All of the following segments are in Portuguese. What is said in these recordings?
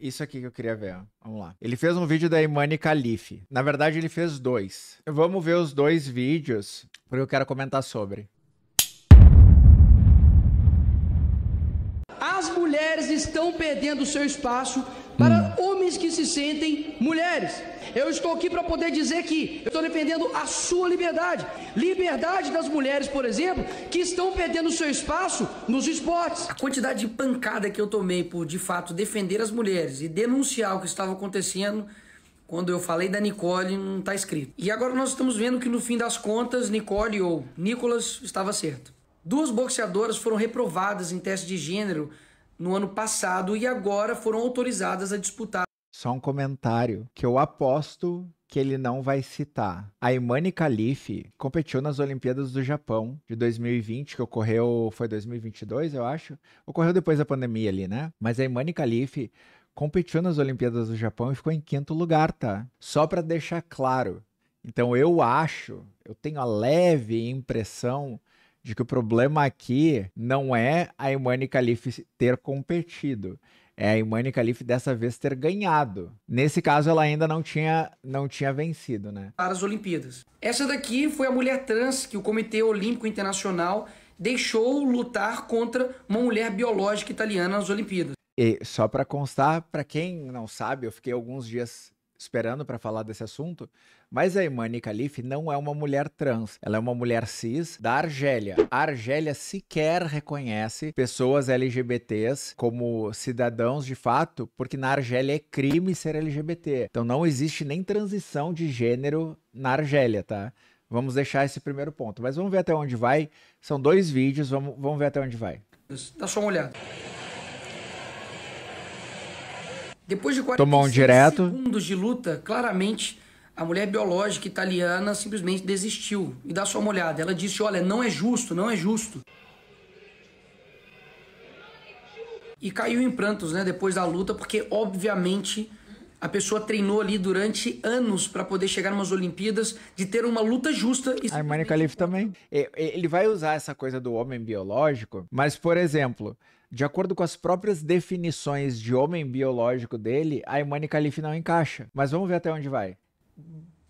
Isso aqui que eu queria ver, ó. vamos lá. Ele fez um vídeo da Imani Calife. Na verdade, ele fez dois. Vamos ver os dois vídeos, porque eu quero comentar sobre. As mulheres estão perdendo seu espaço para hum. homens que se sentem mulheres. Eu estou aqui para poder dizer que eu estou defendendo a sua liberdade. Liberdade das mulheres, por exemplo, que estão perdendo seu espaço nos esportes. A quantidade de pancada que eu tomei por, de fato, defender as mulheres e denunciar o que estava acontecendo quando eu falei da Nicole, não está escrito. E agora nós estamos vendo que no fim das contas, Nicole ou Nicolas estava certo. Duas boxeadoras foram reprovadas em teste de gênero no ano passado e agora foram autorizadas a disputar. Só um comentário que eu aposto que ele não vai citar. A Imani Khalife competiu nas Olimpíadas do Japão de 2020, que ocorreu, foi 2022, eu acho. Ocorreu depois da pandemia ali, né? Mas a Imani Khalife competiu nas Olimpíadas do Japão e ficou em quinto lugar, tá? Só para deixar claro. Então eu acho, eu tenho a leve impressão de que o problema aqui não é a Imani Calife ter competido, é a Imani Calife dessa vez ter ganhado. Nesse caso, ela ainda não tinha, não tinha vencido, né? Para as Olimpíadas. Essa daqui foi a mulher trans que o Comitê Olímpico Internacional deixou lutar contra uma mulher biológica italiana nas Olimpíadas. E só para constar, para quem não sabe, eu fiquei alguns dias esperando para falar desse assunto. Mas a Imani Khalif não é uma mulher trans, ela é uma mulher cis da Argélia. A Argélia sequer reconhece pessoas LGBTs como cidadãos de fato, porque na Argélia é crime ser LGBT. Então não existe nem transição de gênero na Argélia, tá? Vamos deixar esse primeiro ponto. Mas vamos ver até onde vai. São dois vídeos, vamos, vamos ver até onde vai. Dá só uma olhada. Depois de 40 um segundos de luta, claramente a mulher biológica italiana simplesmente desistiu. E dá só uma olhada. Ela disse: Olha, não é justo, não é justo. E caiu em prantos, né? Depois da luta, porque obviamente a pessoa treinou ali durante anos para poder chegar nas Olimpíadas, de ter uma luta justa. E Imani Calif também. É, é, ele vai usar essa coisa do homem biológico, mas, por exemplo, de acordo com as próprias definições de homem biológico dele, a Imani Calif não encaixa. Mas vamos ver até onde vai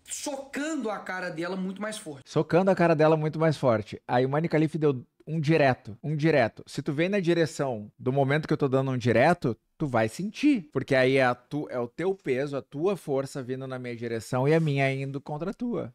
socando a cara dela muito mais forte. Socando a cara dela muito mais forte. Aí o Mani deu um direto, um direto. Se tu vem na direção do momento que eu tô dando um direto, tu vai sentir, porque aí é, tu, é o teu peso, a tua força vindo na minha direção e a minha indo contra a tua.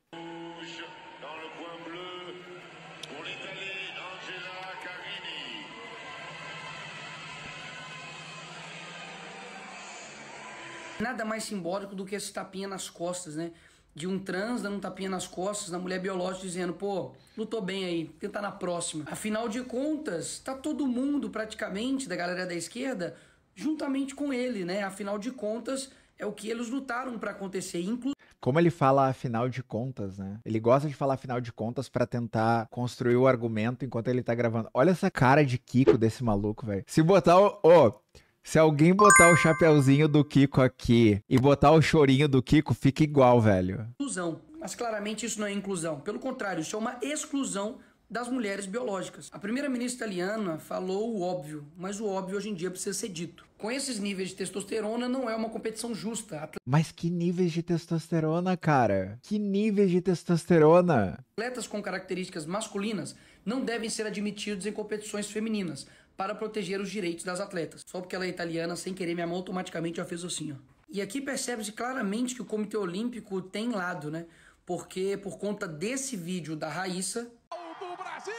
Nada mais simbólico do que esse tapinha nas costas, né? De um trans dando um tapinha nas costas da mulher biológica dizendo, pô, lutou bem aí, tentar na próxima. Afinal de contas, tá todo mundo praticamente da galera da esquerda juntamente com ele, né? Afinal de contas, é o que eles lutaram para acontecer, inclusive como ele fala afinal de contas, né? Ele gosta de falar afinal de contas para tentar construir o argumento enquanto ele tá gravando. Olha essa cara de Kiko desse maluco, velho. Se botar o. Oh, se alguém botar o chapéuzinho do Kiko aqui e botar o chorinho do Kiko, fica igual, velho. Inclusão. Mas claramente isso não é inclusão. Pelo contrário, isso é uma exclusão das mulheres biológicas. A primeira-ministra italiana falou o óbvio, mas o óbvio hoje em dia precisa ser dito. Com esses níveis de testosterona, não é uma competição justa. Mas que níveis de testosterona, cara? Que níveis de testosterona? Atletas com características masculinas não devem ser admitidos em competições femininas, para proteger os direitos das atletas. Só porque ela é italiana, sem querer, minha mão automaticamente já fez assim, ó. E aqui percebe-se claramente que o Comitê Olímpico tem lado, né? Porque por conta desse vídeo da Raíssa. Do Brasil!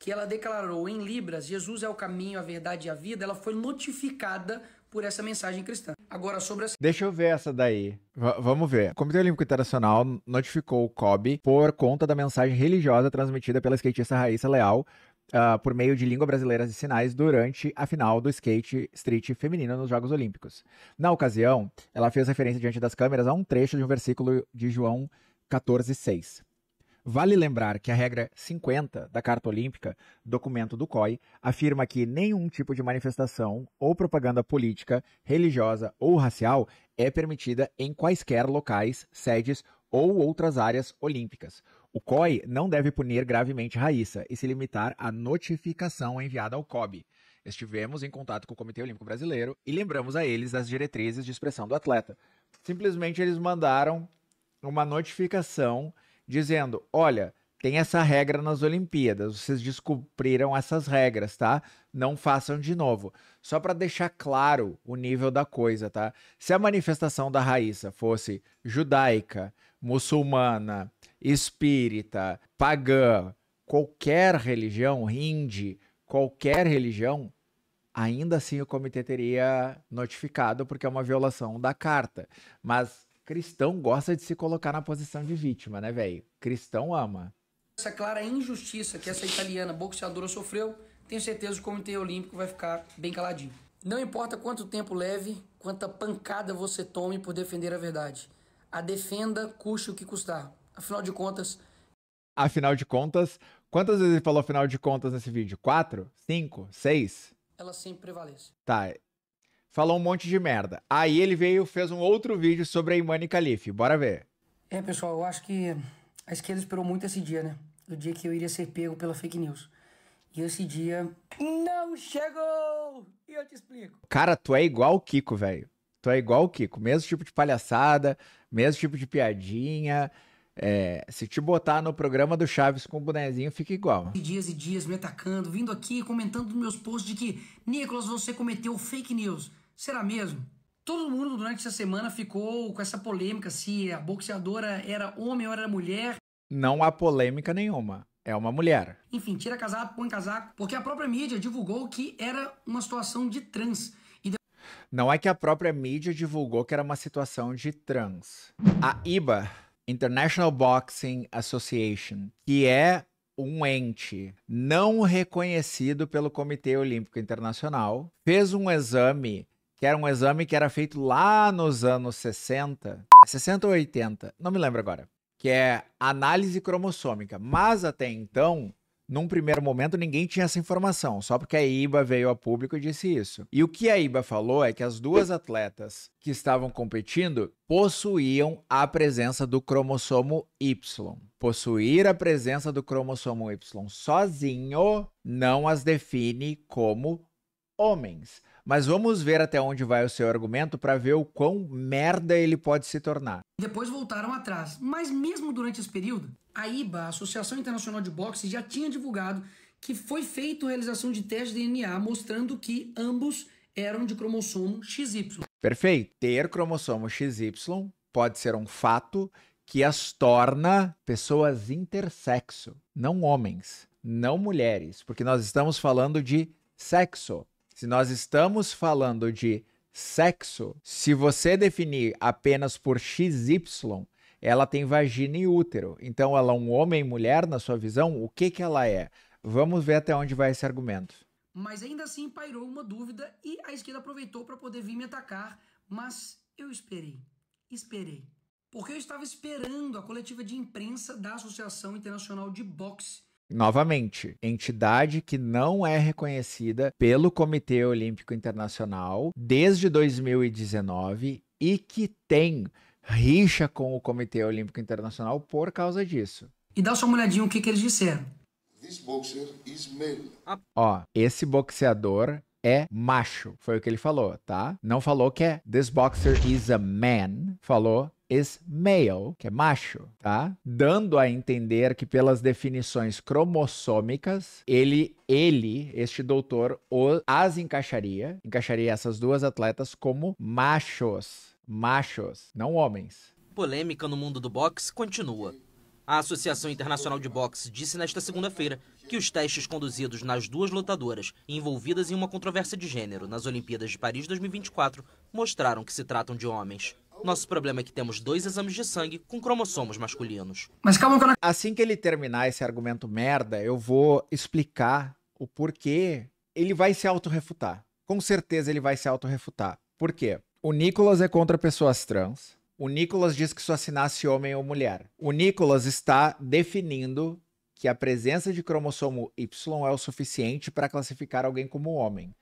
Que ela declarou em Libras: Jesus é o caminho, a verdade e a vida. Ela foi notificada por essa mensagem cristã. Agora, sobre a... Deixa eu ver essa daí. V vamos ver. O Comitê Olímpico Internacional notificou o COB por conta da mensagem religiosa transmitida pela skatista Raíssa Leal Uh, por meio de língua brasileira de sinais durante a final do skate street feminino nos Jogos Olímpicos. Na ocasião, ela fez referência diante das câmeras a um trecho de um versículo de João 14,6. Vale lembrar que a regra 50 da Carta Olímpica, documento do COI, afirma que nenhum tipo de manifestação ou propaganda política, religiosa ou racial é permitida em quaisquer locais, sedes ou outras áreas olímpicas. O COI não deve punir gravemente Raíssa e se limitar à notificação enviada ao COB. Estivemos em contato com o Comitê Olímpico Brasileiro e lembramos a eles das diretrizes de expressão do atleta. Simplesmente eles mandaram uma notificação dizendo: olha, tem essa regra nas Olimpíadas, vocês descobriram essas regras, tá? Não façam de novo. Só para deixar claro o nível da coisa, tá? Se a manifestação da Raíssa fosse judaica, muçulmana, espírita, pagã, qualquer religião, hindi, qualquer religião, ainda assim o comitê teria notificado porque é uma violação da carta. Mas Cristão gosta de se colocar na posição de vítima, né, velho? Cristão ama. Essa clara injustiça que essa italiana boxeadora sofreu, tenho certeza que o Comitê Olímpico vai ficar bem caladinho. Não importa quanto tempo leve, quanta pancada você tome por defender a verdade. A defenda custe o que custar. Afinal de contas. Afinal de contas, quantas vezes ele falou afinal de contas nesse vídeo? Quatro? Cinco? Seis? Ela sempre prevalece. Tá, falou um monte de merda. Aí ele veio e fez um outro vídeo sobre a Imani Calife. Bora ver. É, pessoal, eu acho que a esquerda esperou muito esse dia, né? O dia que eu iria ser pego pela fake news. E esse dia não chegou! E eu te explico. Cara, tu é igual o Kiko, velho. Tu é igual o Kiko. Mesmo tipo de palhaçada, mesmo tipo de piadinha. É, se te botar no programa do Chaves com o bonezinho, fica igual. Dias e dias me atacando, vindo aqui comentando nos meus posts de que, Nicolas, você cometeu fake news. Será mesmo? Todo mundo durante essa semana ficou com essa polêmica se a boxeadora era homem ou era mulher. Não há polêmica nenhuma. É uma mulher. Enfim, tira casaco, põe casaco, porque a própria mídia divulgou que era uma situação de trans. Não é que a própria mídia divulgou que era uma situação de trans. A IBA, International Boxing Association, que é um ente não reconhecido pelo Comitê Olímpico Internacional, fez um exame que era um exame que era feito lá nos anos 60, 60 ou 80, não me lembro agora, que é análise cromossômica. Mas até então, num primeiro momento, ninguém tinha essa informação, só porque a IBA veio a público e disse isso. E o que a IBA falou é que as duas atletas que estavam competindo possuíam a presença do cromossomo Y. Possuir a presença do cromossomo Y sozinho não as define como homens. Mas vamos ver até onde vai o seu argumento para ver o quão merda ele pode se tornar. Depois voltaram atrás, mas mesmo durante esse período, a IBA, a Associação Internacional de Boxe, já tinha divulgado que foi feita a realização de testes de DNA mostrando que ambos eram de cromossomo XY. Perfeito. Ter cromossomo XY pode ser um fato que as torna pessoas intersexo, não homens, não mulheres, porque nós estamos falando de sexo. Se nós estamos falando de sexo, se você definir apenas por XY, ela tem vagina e útero. Então, ela é um homem e mulher, na sua visão, o que, que ela é? Vamos ver até onde vai esse argumento. Mas ainda assim pairou uma dúvida e a esquerda aproveitou para poder vir me atacar, mas eu esperei, esperei. Porque eu estava esperando a coletiva de imprensa da Associação Internacional de Boxe Novamente, entidade que não é reconhecida pelo Comitê Olímpico Internacional desde 2019 e que tem rixa com o Comitê Olímpico Internacional por causa disso. E dá só uma olhadinha o que, que eles disseram. Ah. Ó, esse boxeador é macho, foi o que ele falou, tá? Não falou que é this boxer is a man, falou is male, que é macho, tá? Dando a entender que pelas definições cromossômicas, ele, ele, este doutor, as encaixaria, encaixaria essas duas atletas como machos, machos, não homens. Polêmica no mundo do boxe continua. A Associação Internacional de Boxe disse nesta segunda-feira que os testes conduzidos nas duas lutadoras envolvidas em uma controvérsia de gênero nas Olimpíadas de Paris 2024 mostraram que se tratam de homens. Nosso problema é que temos dois exames de sangue com cromossomos masculinos. Mas calma calma. Assim que ele terminar esse argumento merda, eu vou explicar o porquê ele vai se autorrefutar. Com certeza ele vai se autorrefutar. Por quê? O Nicolas é contra pessoas trans. O Nicolas diz que só se nasce homem ou mulher. O Nicolas está definindo que a presença de cromossomo Y é o suficiente para classificar alguém como homem,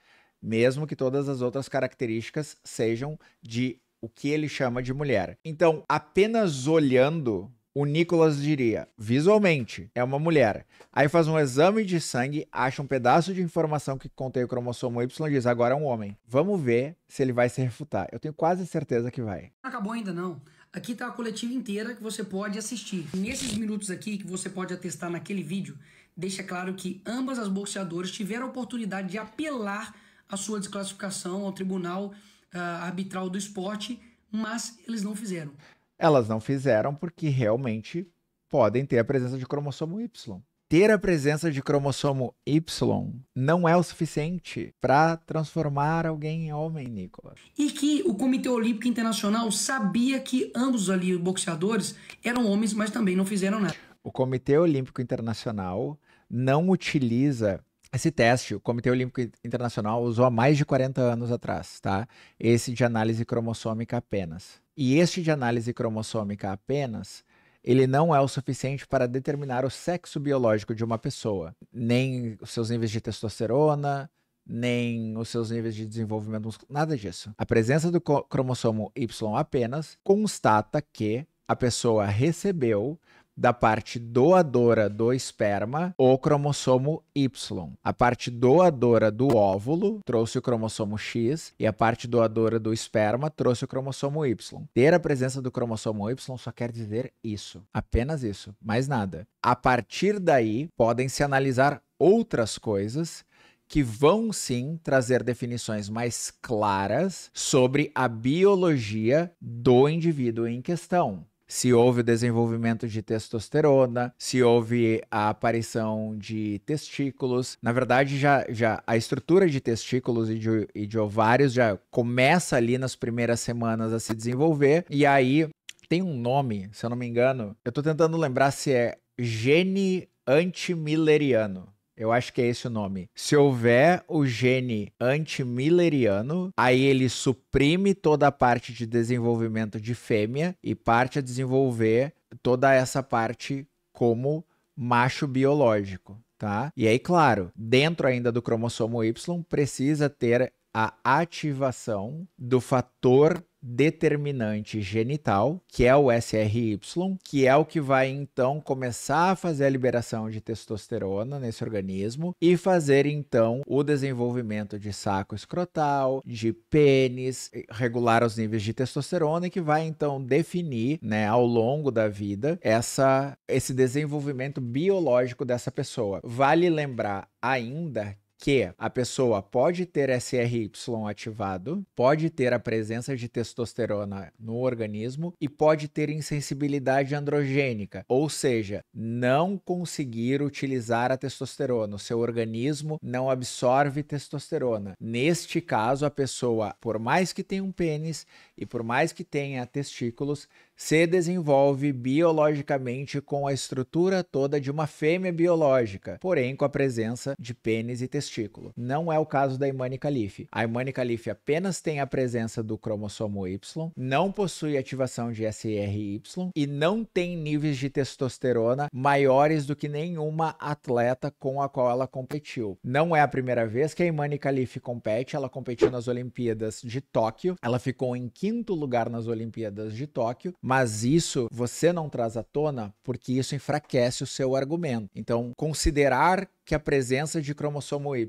mesmo que todas as outras características sejam de o que ele chama de mulher. Então, apenas olhando, o Nicolas diria, visualmente, é uma mulher. Aí faz um exame de sangue, acha um pedaço de informação que contém o cromossomo Y e diz, agora é um homem. Vamos ver se ele vai se refutar. Eu tenho quase certeza que vai. acabou ainda não. Aqui está a coletiva inteira que você pode assistir. Nesses minutos aqui que você pode atestar naquele vídeo, deixa claro que ambas as boxeadoras tiveram a oportunidade de apelar a sua desclassificação ao tribunal uh, arbitral do esporte, mas eles não fizeram. Elas não fizeram porque realmente podem ter a presença de cromossomo Y. Ter a presença de cromossomo Y não é o suficiente para transformar alguém em homem, Nicolas. E que o Comitê Olímpico Internacional sabia que ambos ali, boxeadores, eram homens, mas também não fizeram nada. O Comitê Olímpico Internacional não utiliza esse teste, o Comitê Olímpico Internacional usou há mais de 40 anos atrás, tá? Esse de análise cromossômica apenas. E este de análise cromossômica apenas, ele não é o suficiente para determinar o sexo biológico de uma pessoa, nem os seus níveis de testosterona, nem os seus níveis de desenvolvimento muscular, nada disso. A presença do cromossomo Y apenas constata que a pessoa recebeu da parte doadora do esperma o cromossomo Y. A parte doadora do óvulo trouxe o cromossomo X e a parte doadora do esperma trouxe o cromossomo Y. Ter a presença do cromossomo Y só quer dizer isso, apenas isso, mais nada. A partir daí, podem se analisar outras coisas que vão sim trazer definições mais claras sobre a biologia do indivíduo em questão se houve o desenvolvimento de testosterona, se houve a aparição de testículos. Na verdade, já, já a estrutura de testículos e de, e de ovários já começa ali nas primeiras semanas a se desenvolver. E aí tem um nome, se eu não me engano, eu estou tentando lembrar se é gene antimileriano. Eu acho que é esse o nome. Se houver o gene antimilleriano, aí ele suprime toda a parte de desenvolvimento de fêmea e parte a desenvolver toda essa parte como macho biológico, tá? E aí, claro, dentro ainda do cromossomo Y, precisa ter a ativação do fator determinante genital, que é o SRY, que é o que vai então começar a fazer a liberação de testosterona nesse organismo e fazer então o desenvolvimento de saco escrotal, de pênis, regular os níveis de testosterona e que vai então definir, né, ao longo da vida essa esse desenvolvimento biológico dessa pessoa. Vale lembrar ainda que a pessoa pode ter SRY ativado, pode ter a presença de testosterona no organismo e pode ter insensibilidade androgênica, ou seja, não conseguir utilizar a testosterona, o seu organismo não absorve testosterona. Neste caso, a pessoa, por mais que tenha um pênis e por mais que tenha testículos, se desenvolve biologicamente com a estrutura toda de uma fêmea biológica, porém com a presença de pênis e testículo. Não é o caso da Imani Calife. A Imani Calife apenas tem a presença do cromossomo Y, não possui ativação de SRY e não tem níveis de testosterona maiores do que nenhuma atleta com a qual ela competiu. Não é a primeira vez que a Imani Calife compete, ela competiu nas Olimpíadas de Tóquio, ela ficou em quinto lugar nas Olimpíadas de Tóquio, mas isso você não traz à tona porque isso enfraquece o seu argumento. Então, considerar que a presença de cromossomo Y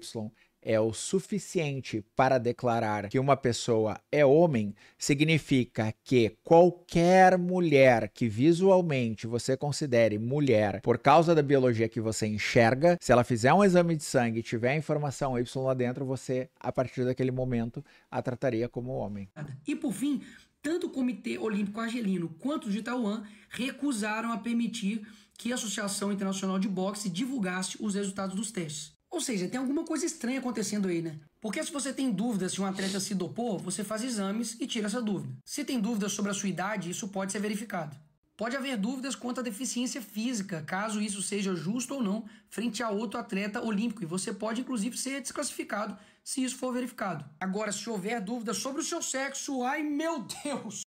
é o suficiente para declarar que uma pessoa é homem, significa que qualquer mulher que visualmente você considere mulher por causa da biologia que você enxerga, se ela fizer um exame de sangue e tiver a informação Y lá dentro, você, a partir daquele momento, a trataria como homem. E por fim, tanto o Comitê Olímpico Argelino quanto o de Taiwan recusaram a permitir que a Associação Internacional de Boxe divulgasse os resultados dos testes. Ou seja, tem alguma coisa estranha acontecendo aí, né? Porque se você tem dúvida se um atleta se dopou, você faz exames e tira essa dúvida. Se tem dúvidas sobre a sua idade, isso pode ser verificado. Pode haver dúvidas quanto à deficiência física, caso isso seja justo ou não, frente a outro atleta olímpico, e você pode inclusive ser desclassificado se isso for verificado. Agora, se houver dúvidas sobre o seu sexo, ai meu Deus!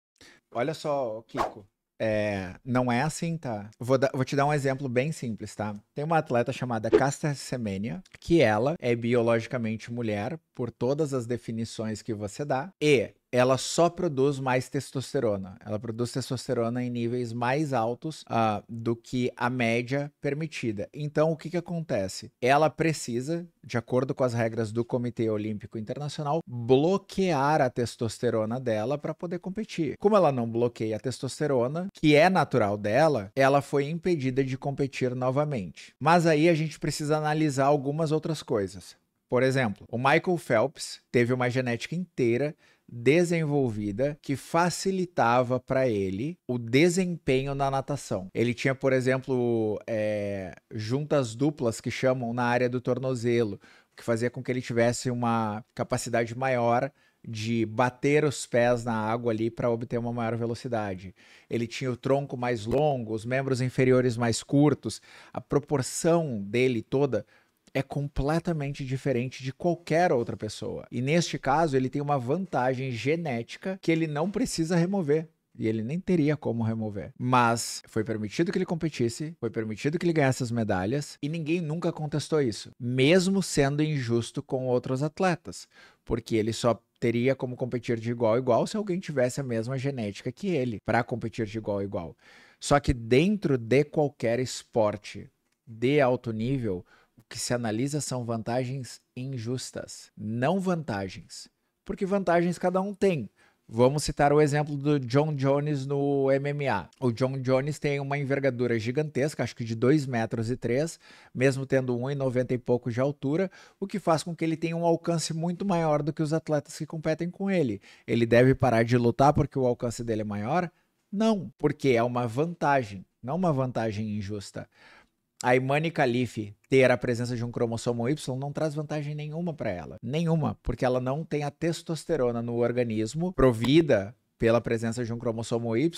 Olha só, Kiko, é, não é assim, tá? Vou, da, vou, te dar um exemplo bem simples, tá? Tem uma atleta chamada Cassia Semenia, que ela é biologicamente mulher por todas as definições que você dá, e ela só produz mais testosterona. Ela produz testosterona em níveis mais altos uh, do que a média permitida. Então, o que, que acontece? Ela precisa, de acordo com as regras do Comitê Olímpico Internacional, bloquear a testosterona dela para poder competir. Como ela não bloqueia a testosterona, que é natural dela, ela foi impedida de competir novamente. Mas aí a gente precisa analisar algumas outras coisas. Por exemplo, o Michael Phelps teve uma genética inteira desenvolvida que facilitava para ele o desempenho na natação. Ele tinha, por exemplo, é, juntas duplas que chamam na área do tornozelo, que fazia com que ele tivesse uma capacidade maior de bater os pés na água ali para obter uma maior velocidade. Ele tinha o tronco mais longo, os membros inferiores mais curtos, a proporção dele toda é completamente diferente de qualquer outra pessoa. E neste caso, ele tem uma vantagem genética que ele não precisa remover e ele nem teria como remover. Mas foi permitido que ele competisse, foi permitido que ele ganhasse as medalhas e ninguém nunca contestou isso, mesmo sendo injusto com outros atletas, porque ele só teria como competir de igual a igual se alguém tivesse a mesma genética que ele para competir de igual a igual. Só que dentro de qualquer esporte de alto nível, que se analisa são vantagens injustas, não vantagens. Porque vantagens cada um tem. Vamos citar o exemplo do John Jones no MMA. O John Jones tem uma envergadura gigantesca, acho que de 2 metros e 3, mesmo tendo 1,90 e pouco de altura, o que faz com que ele tenha um alcance muito maior do que os atletas que competem com ele. Ele deve parar de lutar porque o alcance dele é maior? Não, porque é uma vantagem, não uma vantagem injusta a Imani Calife ter a presença de um cromossomo Y não traz vantagem nenhuma para ela. Nenhuma, porque ela não tem a testosterona no organismo provida pela presença de um cromossomo Y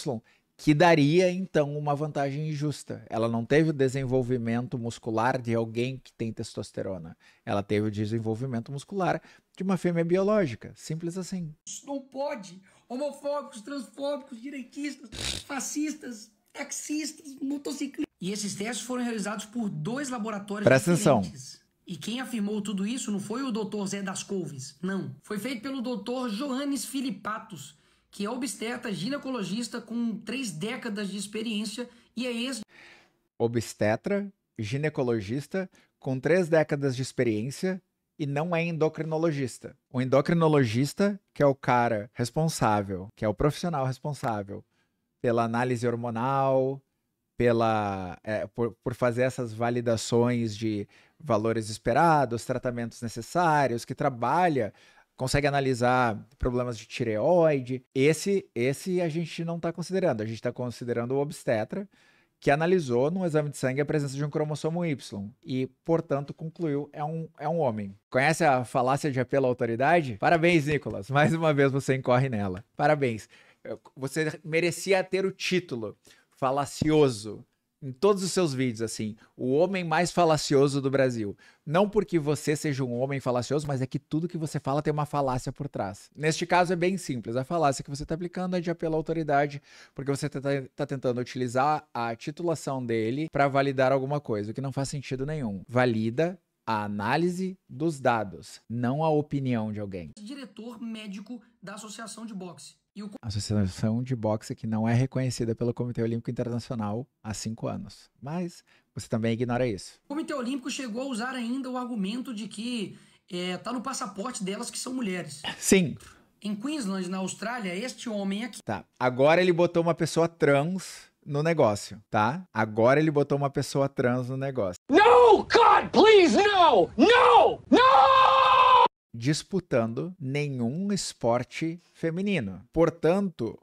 que daria então uma vantagem injusta. Ela não teve o desenvolvimento muscular de alguém que tem testosterona. Ela teve o desenvolvimento muscular de uma fêmea biológica, simples assim. Não pode. Homofóbicos, transfóbicos, direitistas, fascistas, taxistas, motociclistas e esses testes foram realizados por dois laboratórios Presta diferentes. Atenção. E quem afirmou tudo isso não foi o Dr. Zé das Couves, não. Foi feito pelo Dr. Joanes Filipatos, que é obstetra ginecologista com três décadas de experiência e é ex... Obstetra, ginecologista, com três décadas de experiência e não é endocrinologista. O endocrinologista, que é o cara responsável, que é o profissional responsável pela análise hormonal, pela é, por, por, fazer essas validações de valores esperados, tratamentos necessários, que trabalha, consegue analisar problemas de tireoide. Esse esse a gente não está considerando, a gente está considerando o obstetra que analisou no exame de sangue a presença de um cromossomo Y e, portanto, concluiu é um, é um homem. Conhece a falácia de apelo à autoridade? Parabéns, Nicolas. Mais uma vez você incorre nela. Parabéns. Você merecia ter o título falacioso em todos os seus vídeos, assim, o homem mais falacioso do Brasil. Não porque você seja um homem falacioso, mas é que tudo que você fala tem uma falácia por trás. Neste caso é bem simples. A falácia que você está aplicando é de apelo à autoridade, porque você está tá tentando utilizar a titulação dele para validar alguma coisa, o que não faz sentido nenhum. Valida a análise dos dados, não a opinião de alguém. Diretor médico da Associação de Boxe. O... A Associação de Boxe que não é reconhecida pelo Comitê Olímpico Internacional há cinco anos. Mas você também ignora isso. O Comitê Olímpico chegou a usar ainda o argumento de que é, tá no passaporte delas que são mulheres. Sim. Em Queensland, na Austrália, este homem aqui. Tá. Agora ele botou uma pessoa trans no negócio, tá? Agora ele botou uma pessoa trans no negócio. No, God, please, no! No! No! disputando nenhum esporte feminino. Portanto,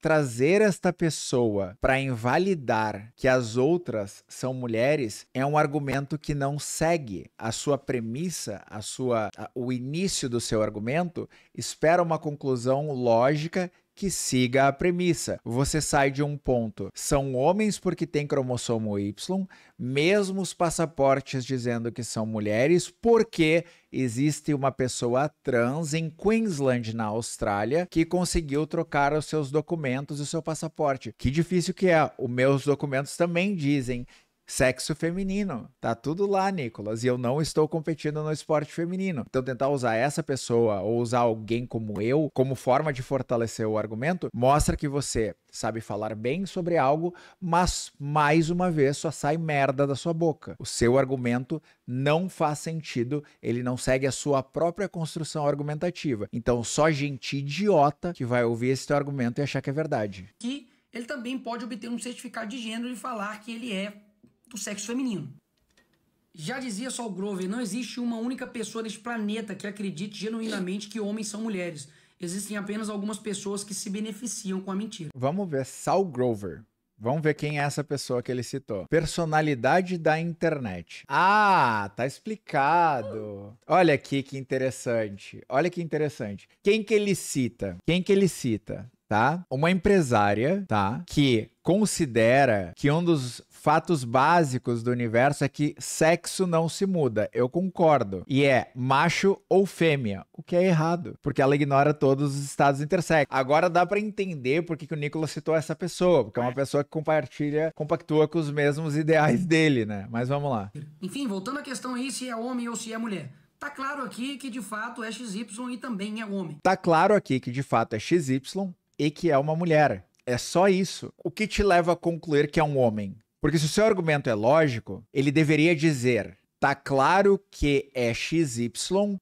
trazer esta pessoa para invalidar que as outras são mulheres é um argumento que não segue a sua premissa, a sua a, o início do seu argumento, espera uma conclusão lógica que siga a premissa. Você sai de um ponto. São homens porque têm cromossomo Y, mesmo os passaportes dizendo que são mulheres, porque existe uma pessoa trans em Queensland, na Austrália, que conseguiu trocar os seus documentos e o seu passaporte. Que difícil que é. Os meus documentos também dizem sexo feminino. Tá tudo lá, Nicolas, e eu não estou competindo no esporte feminino. Então, tentar usar essa pessoa ou usar alguém como eu como forma de fortalecer o argumento mostra que você sabe falar bem sobre algo, mas mais uma vez só sai merda da sua boca. O seu argumento não faz sentido, ele não segue a sua própria construção argumentativa. Então, só gente idiota que vai ouvir esse teu argumento e achar que é verdade. Que ele também pode obter um certificado de gênero e falar que ele é o sexo feminino. Já dizia Saul Grover, não existe uma única pessoa neste planeta que acredite genuinamente que homens são mulheres. Existem apenas algumas pessoas que se beneficiam com a mentira. Vamos ver Saul Grover. Vamos ver quem é essa pessoa que ele citou. Personalidade da internet. Ah, tá explicado. Olha aqui que interessante. Olha que interessante. Quem que ele cita? Quem que ele cita? tá? Uma empresária, tá? Que considera que um dos fatos básicos do universo é que sexo não se muda. Eu concordo. E é macho ou fêmea, o que é errado, porque ela ignora todos os estados intersexos. Agora dá para entender porque que o Nicolas citou essa pessoa, porque é uma pessoa que compartilha, compactua com os mesmos ideais dele, né? Mas vamos lá. Enfim, voltando à questão aí se é homem ou se é mulher. Tá claro aqui que de fato é XY e também é homem. Tá claro aqui que de fato é XY e que é uma mulher. É só isso. O que te leva a concluir que é um homem? Porque se o seu argumento é lógico, ele deveria dizer: tá claro que é XY,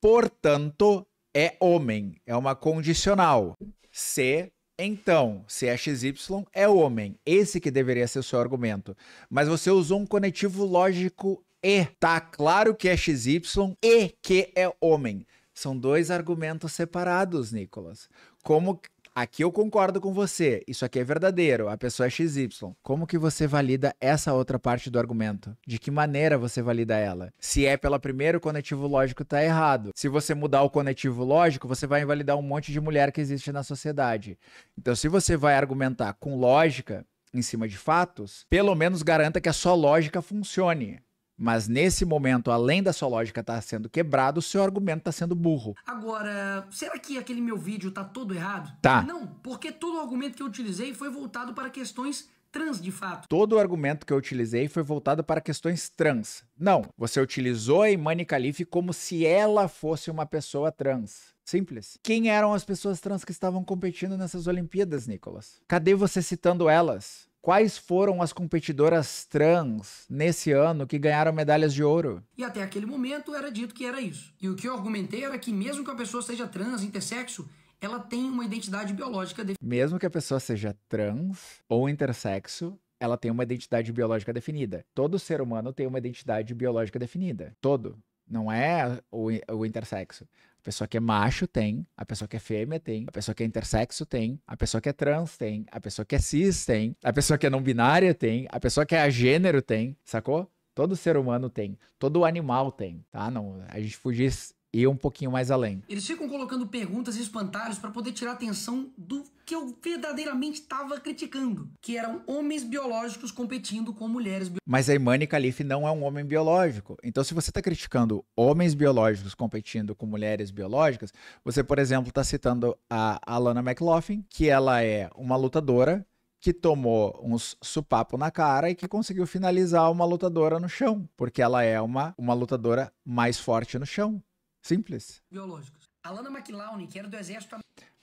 portanto é homem. É uma condicional. Se, então, se é XY, é homem. Esse que deveria ser o seu argumento. Mas você usou um conectivo lógico e. Tá claro que é XY e que é homem. São dois argumentos separados, Nicolas. Como aqui eu concordo com você, isso aqui é verdadeiro, a pessoa é XY. Como que você valida essa outra parte do argumento? De que maneira você valida ela? Se é pela primeira, o conectivo lógico está errado. Se você mudar o conectivo lógico, você vai invalidar um monte de mulher que existe na sociedade. Então, se você vai argumentar com lógica, em cima de fatos, pelo menos garanta que a sua lógica funcione. Mas nesse momento, além da sua lógica estar tá sendo quebrada, o seu argumento está sendo burro. Agora, será que aquele meu vídeo está todo errado? Tá. Não, porque todo o argumento que eu utilizei foi voltado para questões trans de fato. Todo o argumento que eu utilizei foi voltado para questões trans. Não, você utilizou a Imani Calife como se ela fosse uma pessoa trans. Simples. Quem eram as pessoas trans que estavam competindo nessas Olimpíadas, Nicolas? Cadê você citando elas? quais foram as competidoras trans nesse ano que ganharam medalhas de ouro. E até aquele momento era dito que era isso. E o que eu argumentei era que, mesmo que a pessoa seja trans, intersexo, ela tem uma identidade biológica definida. Mesmo que a pessoa seja trans ou intersexo, ela tem uma identidade biológica definida. Todo ser humano tem uma identidade biológica definida. Todo. Não é o, o intersexo. A pessoa que é macho tem, a pessoa que é fêmea tem, a pessoa que é intersexo tem, a pessoa que é trans tem, a pessoa que é cis tem, a pessoa que é não binária tem, a pessoa que é agênero tem, sacou? Todo ser humano tem, todo animal tem, tá? Não, a gente fugir e um pouquinho mais além. Eles ficam colocando perguntas e espantalhos para poder tirar a atenção do que eu verdadeiramente estava criticando, que eram homens biológicos competindo com mulheres biológicas. Mas a Imani Khalif não é um homem biológico. Então, se você está criticando homens biológicos competindo com mulheres biológicas, você, por exemplo, está citando a Alana McLaughlin, que ela é uma lutadora que tomou uns supapo na cara e que conseguiu finalizar uma lutadora no chão, porque ela é uma, uma lutadora mais forte no chão. Simples. Biológicos. Alana McLaughlin, que era do exército...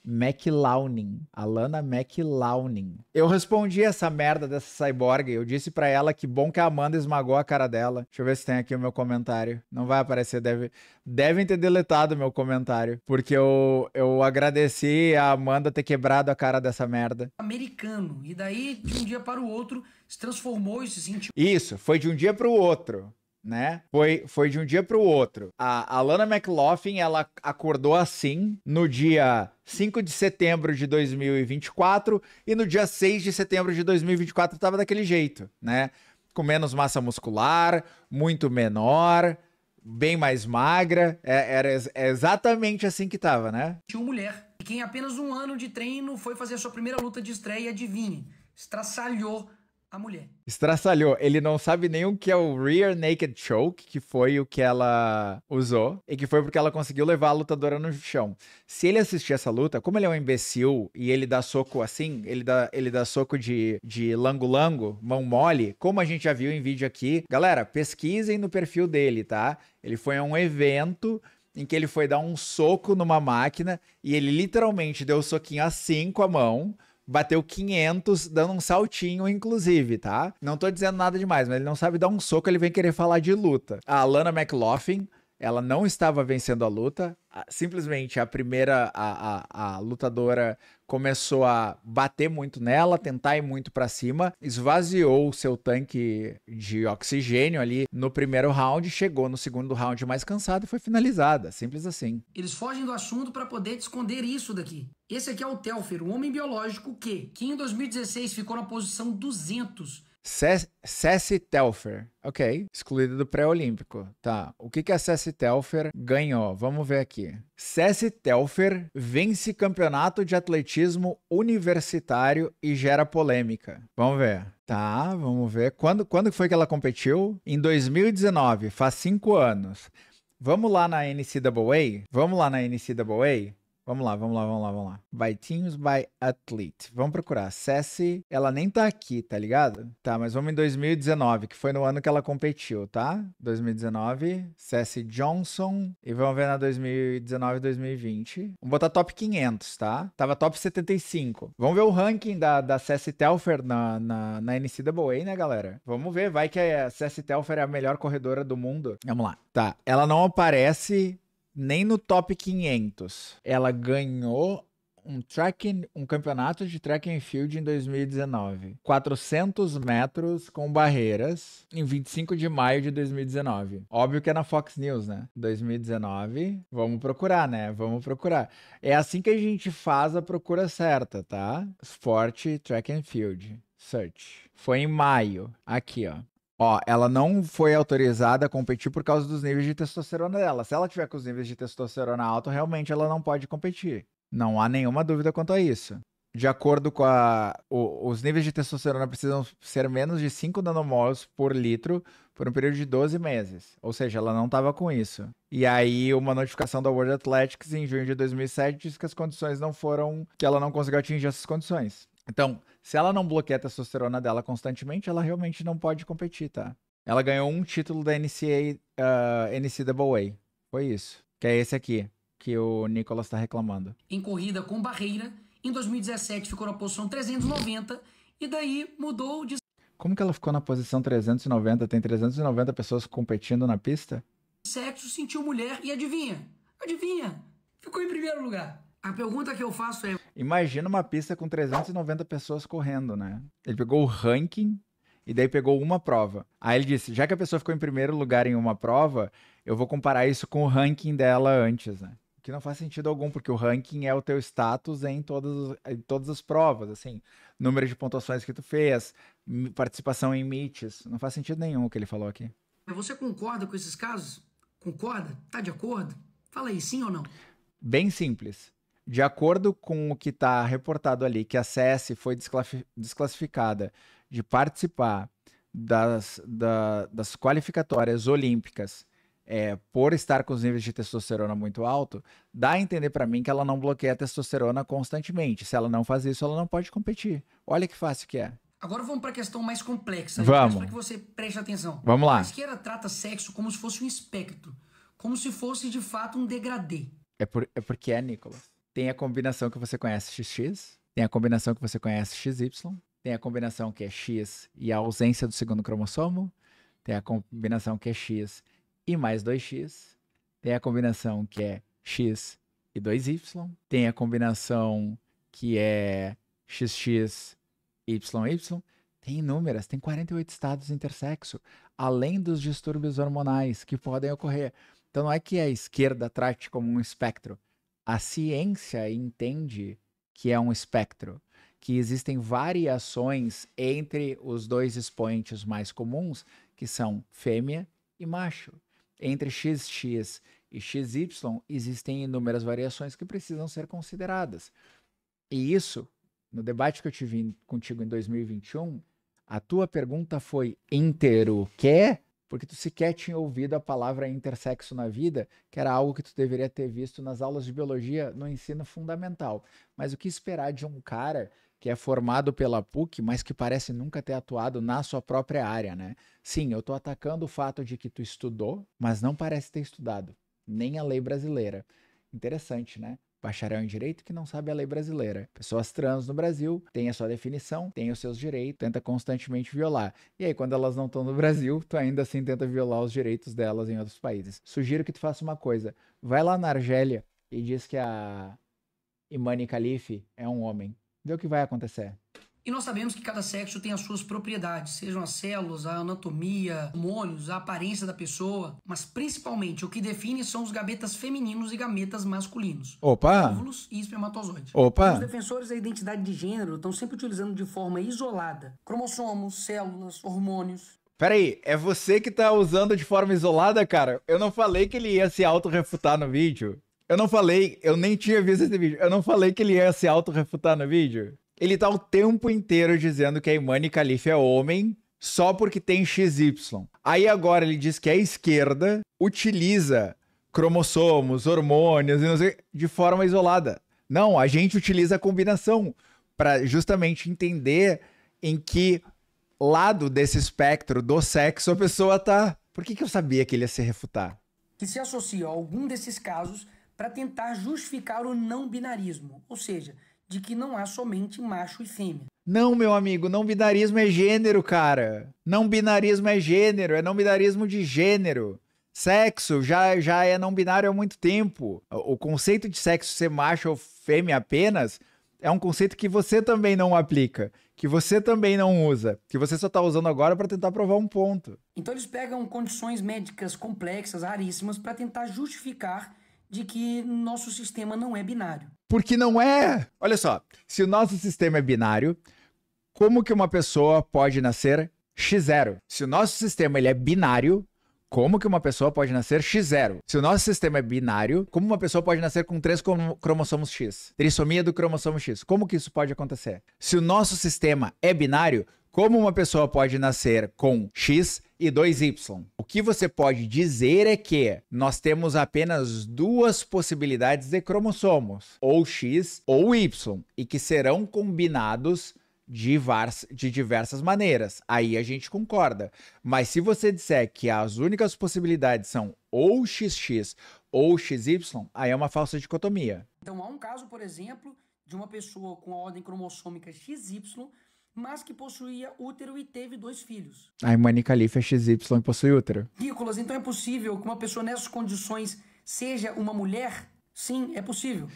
McLaunin. Alana McLaunin. Eu respondi essa merda dessa cyborg. Eu disse para ela que bom que a Amanda esmagou a cara dela. Deixa eu ver se tem aqui o meu comentário. Não vai aparecer, deve... devem ter deletado meu comentário. Porque eu, eu agradeci a Amanda ter quebrado a cara dessa merda. Americano. E daí, de um dia para o outro, se transformou e se sentiu. Isso, foi de um dia para o outro né? Foi, foi de um dia para o outro. A Alana McLaughlin, ela acordou assim no dia 5 de setembro de 2024 e no dia 6 de setembro de 2024 estava daquele jeito, né? Com menos massa muscular, muito menor, bem mais magra. É, era é exatamente assim que estava, né? Tinha mulher. E quem apenas um ano de treino foi fazer sua primeira luta de estreia, adivinhe, estraçalhou a mulher. Estraçalhou. Ele não sabe nem o que é o Rear Naked Choke, que foi o que ela usou, e que foi porque ela conseguiu levar a lutadora no chão. Se ele assistir essa luta, como ele é um imbecil e ele dá soco assim, ele dá, ele dá soco de, de lango-lango, mão mole, como a gente já viu em vídeo aqui. Galera, pesquisem no perfil dele, tá? Ele foi a um evento em que ele foi dar um soco numa máquina e ele literalmente deu o um soquinho assim com a mão bateu 500 dando um saltinho, inclusive, tá? Não tô dizendo nada demais, mas ele não sabe dar um soco, ele vem querer falar de luta. A Alana McLaughlin ela não estava vencendo a luta. Simplesmente a primeira, a, a, a lutadora começou a bater muito nela, tentar ir muito para cima, esvaziou o seu tanque de oxigênio ali no primeiro round, chegou no segundo round mais cansada e foi finalizada. Simples assim. Eles fogem do assunto para poder esconder isso daqui. Esse aqui é o Telfer, um homem biológico que, que em 2016 ficou na posição 200 Cessi Telfer. Ok. Excluído do pré-olímpico. Tá. O que, que a Cessi Telfer ganhou? Vamos ver aqui. Cessi Telfer vence campeonato de atletismo universitário e gera polêmica. Vamos ver. Tá, vamos ver. Quando, quando foi que ela competiu? Em 2019, faz cinco anos. Vamos lá na NCAA? Vamos lá na NCAA? Vamos lá, vamos lá, vamos lá, vamos lá. By Teams by Athlete. Vamos procurar. Acesse. Ela nem tá aqui, tá ligado? Tá, mas vamos em 2019, que foi no ano que ela competiu, tá? 2019. Cessi Johnson. E vamos ver na 2019 2020. Vamos botar top 500, tá? Tava top 75. Vamos ver o ranking da, da Cessi Telfer na, na, na NCAA, né, galera? Vamos ver. Vai que a Cessi Telfer é a melhor corredora do mundo. Vamos lá. Tá. Ela não aparece nem no top 500. Ela ganhou um, tracking, um campeonato de track and field em 2019. 400 metros com barreiras em 25 de maio de 2019. Óbvio que é na Fox News, né? 2019. Vamos procurar, né? Vamos procurar. É assim que a gente faz a procura certa, tá? Esporte track and field. Search. Foi em maio. Aqui, ó. Ó, ela não foi autorizada a competir por causa dos níveis de testosterona dela. Se ela tiver com os níveis de testosterona alto, realmente ela não pode competir. Não há nenhuma dúvida quanto a isso. De acordo com a. O, os níveis de testosterona precisam ser menos de 5 nanomols por litro por um período de 12 meses. Ou seja, ela não estava com isso. E aí, uma notificação da World Athletics em junho de 2007 diz que as condições não foram. que ela não conseguiu atingir essas condições. Então, se ela não bloqueia a testosterona dela constantemente, ela realmente não pode competir, tá? Ela ganhou um título da NCAA, uh, ah, NCAA. Foi isso. Que é esse aqui, que o Nicolas está reclamando. Em corrida com barreira, em 2017 ficou na posição 390 e daí mudou de. Como que ela ficou na posição 390? Tem 390 pessoas competindo na pista? Sexo, sentiu mulher e adivinha? Adivinha? Ficou em primeiro lugar. A pergunta que eu faço é: Imagina uma pista com 390 pessoas correndo, né? Ele pegou o ranking e daí pegou uma prova. Aí ele disse: já que a pessoa ficou em primeiro lugar em uma prova, eu vou comparar isso com o ranking dela antes, né? que não faz sentido algum, porque o ranking é o teu status em todas, em todas as provas, assim, número de pontuações que tu fez, participação em meets, não faz sentido nenhum o que ele falou aqui. Você concorda com esses casos? Concorda? Tá de acordo? Fala aí, sim ou não? Bem simples. De acordo com o que está reportado ali, que a CS foi desclassificada de participar das, da, das qualificatórias olímpicas é, por estar com os níveis de testosterona muito alto, dá a entender para mim que ela não bloqueia a testosterona constantemente. Se ela não faz isso, ela não pode competir. Olha que fácil que é. Agora vamos para a questão mais complexa. Né? Vamos. Para que você preste atenção. Vamos lá. A esquerda trata sexo como se fosse um espectro, como se fosse de fato um degradê. É, por, é porque é, Nicolas. Tem a combinação que você conhece XX, tem a combinação que você conhece XY, tem a combinação que é X e a ausência do segundo cromossomo, tem a combinação que é X e mais 2X, tem a combinação que é X e 2Y, tem a combinação que é XX, YY, tem inúmeras, tem 48 estados intersexo, além dos distúrbios hormonais que podem ocorrer. Então não é que a esquerda trate como um espectro, a ciência entende que é um espectro, que existem variações entre os dois expoentes mais comuns, que são fêmea e macho. Entre XX e XY existem inúmeras variações que precisam ser consideradas. E isso, no debate que eu tive contigo em 2021, a tua pergunta foi inteiro o quê? porque tu sequer tinha ouvido a palavra intersexo na vida, que era algo que tu deveria ter visto nas aulas de biologia no ensino fundamental. Mas o que esperar de um cara que é formado pela PUC, mas que parece nunca ter atuado na sua própria área, né? Sim, eu estou atacando o fato de que tu estudou, mas não parece ter estudado, nem a lei brasileira. Interessante, né? bacharel em direito que não sabe a lei brasileira. Pessoas trans no Brasil têm a sua definição, têm os seus direitos, tenta constantemente violar. E aí, quando elas não estão no Brasil, tu ainda assim tenta violar os direitos delas em outros países. Sugiro que tu faça uma coisa: vai lá na Argélia e diz que a Imani Khalife é um homem. Vê o que vai acontecer. E nós sabemos que cada sexo tem as suas propriedades, sejam as células, a anatomia, hormônios, a aparência da pessoa, mas principalmente o que define são os gametas femininos e gametas masculinos. Opa! Óvulos e espermatozoides. Opa! Os defensores da identidade de gênero estão sempre utilizando de forma isolada cromossomos, células, hormônios. Peraí, é você que tá usando de forma isolada, cara? Eu não falei que ele ia se auto-refutar no vídeo. Eu não falei, eu nem tinha visto esse vídeo. Eu não falei que ele ia se auto-refutar no vídeo. Ele tá o tempo inteiro dizendo que a Imani Khalifa é homem só porque tem XY. Aí agora ele diz que a esquerda utiliza cromossomos, hormônios e sei, de forma isolada. Não, a gente utiliza a combinação para justamente entender em que lado desse espectro do sexo a pessoa tá. Por que, que eu sabia que ele ia se refutar? Que se associa a algum desses casos para tentar justificar o não binarismo, ou seja, de que não há somente macho e fêmea. Não, meu amigo, não binarismo é gênero, cara. Não binarismo é gênero, é não binarismo de gênero. Sexo já, já é não binário há muito tempo. O, o conceito de sexo ser macho ou fêmea apenas é um conceito que você também não aplica, que você também não usa, que você só está usando agora para tentar provar um ponto. Então eles pegam condições médicas complexas, raríssimas, para tentar justificar de que nosso sistema não é binário. Porque não é! Olha só, se o nosso sistema é binário, como que uma pessoa pode nascer X0? Se o nosso sistema ele é binário, como que uma pessoa pode nascer X0? Se o nosso sistema é binário, como uma pessoa pode nascer com três cromossomos X? Trissomia do cromossomo X. Como que isso pode acontecer? Se o nosso sistema é binário, como uma pessoa pode nascer com X e 2Y? O que você pode dizer é que nós temos apenas duas possibilidades de cromossomos, ou X ou Y, e que serão combinados de, diversas maneiras. Aí a gente concorda. Mas se você disser que as únicas possibilidades são ou XX ou XY, aí é uma falsa dicotomia. Então há um caso, por exemplo, de uma pessoa com a ordem cromossômica XY mas que possuía útero e teve dois filhos. A Imani Khalifa é XY e possui útero. Ridículas, então é possível que uma pessoa nessas condições seja uma mulher? Sim, é possível.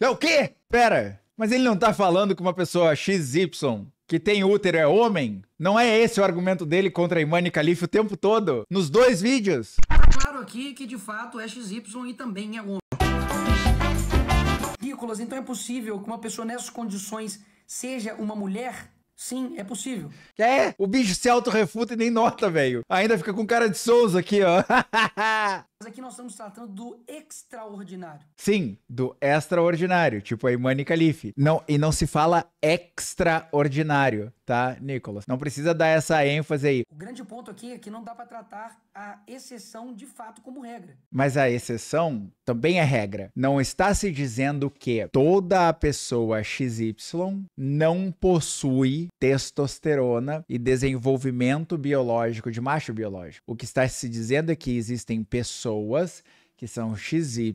É o quê? Pera, mas ele não tá falando que uma pessoa XY que tem útero é homem? Não é esse o argumento dele contra a Imani Khalifa o tempo todo? Nos dois vídeos? Tá claro aqui que de fato é XY e também é homem. Ridículas, então é possível que uma pessoa nessas condições seja uma mulher Sim, é possível. É, o bicho se auto refuta e nem nota, velho. Ainda fica com cara de Souza aqui, ó. Mas aqui nós estamos tratando do extraordinário. Sim, do extraordinário, tipo a Imani Calife. Não, e não se fala extraordinário, tá, Nicolas? Não precisa dar essa ênfase aí. O grande ponto aqui é que não dá para tratar a exceção de fato como regra. Mas a exceção também é regra. Não está se dizendo que toda a pessoa XY não possui testosterona e desenvolvimento biológico de macho biológico. O que está se dizendo é que existem pessoas pessoas que são XY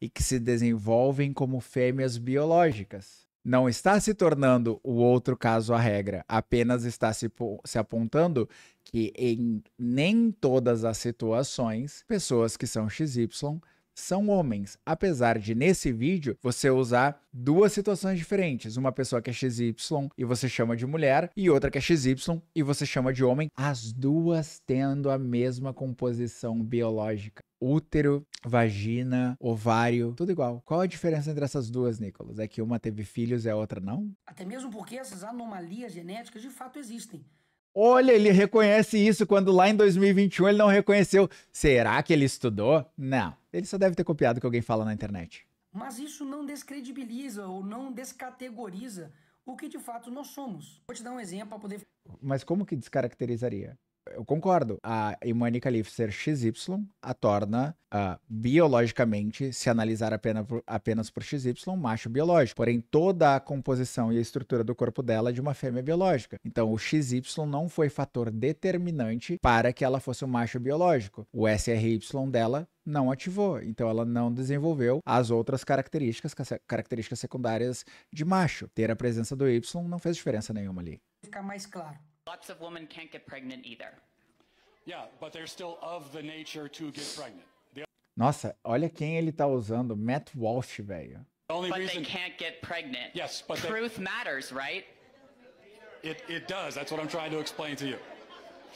e que se desenvolvem como fêmeas biológicas. Não está se tornando o outro caso a regra, apenas está se, se apontando que em nem todas as situações, pessoas que são XY são homens. Apesar de, nesse vídeo, você usar duas situações diferentes. Uma pessoa que é XY e você chama de mulher, e outra que é XY e você chama de homem, as duas tendo a mesma composição biológica útero, vagina, ovário, tudo igual. Qual a diferença entre essas duas, Nicolas? É que uma teve filhos e a outra não? Até mesmo porque essas anomalias genéticas de fato existem. Olha, ele reconhece isso quando lá em 2021 ele não reconheceu. Será que ele estudou? Não. Ele só deve ter copiado o que alguém fala na internet. Mas isso não descredibiliza ou não descategoriza o que de fato nós somos. Vou te dar um exemplo para poder. Mas como que descaracterizaria? eu concordo. A Imani Khalif ser XY a torna uh, biologicamente, se analisar apenas por, apenas por XY, macho biológico. Porém, toda a composição e a estrutura do corpo dela é de uma fêmea biológica. Então, o XY não foi fator determinante para que ela fosse um macho biológico. O SRY dela não ativou, então ela não desenvolveu as outras características, características secundárias de macho. Ter a presença do Y não fez diferença nenhuma ali. Ficar mais claro. Lots of women can't get pregnant either. Yeah, but they're still of the nature to get pregnant. The Nossa, olha quem ele tá usando, Matt Walsh, velho. Only but reason... they can't get pregnant. Yes, but truth they... matters, right? It it does. That's what I'm trying to explain to you.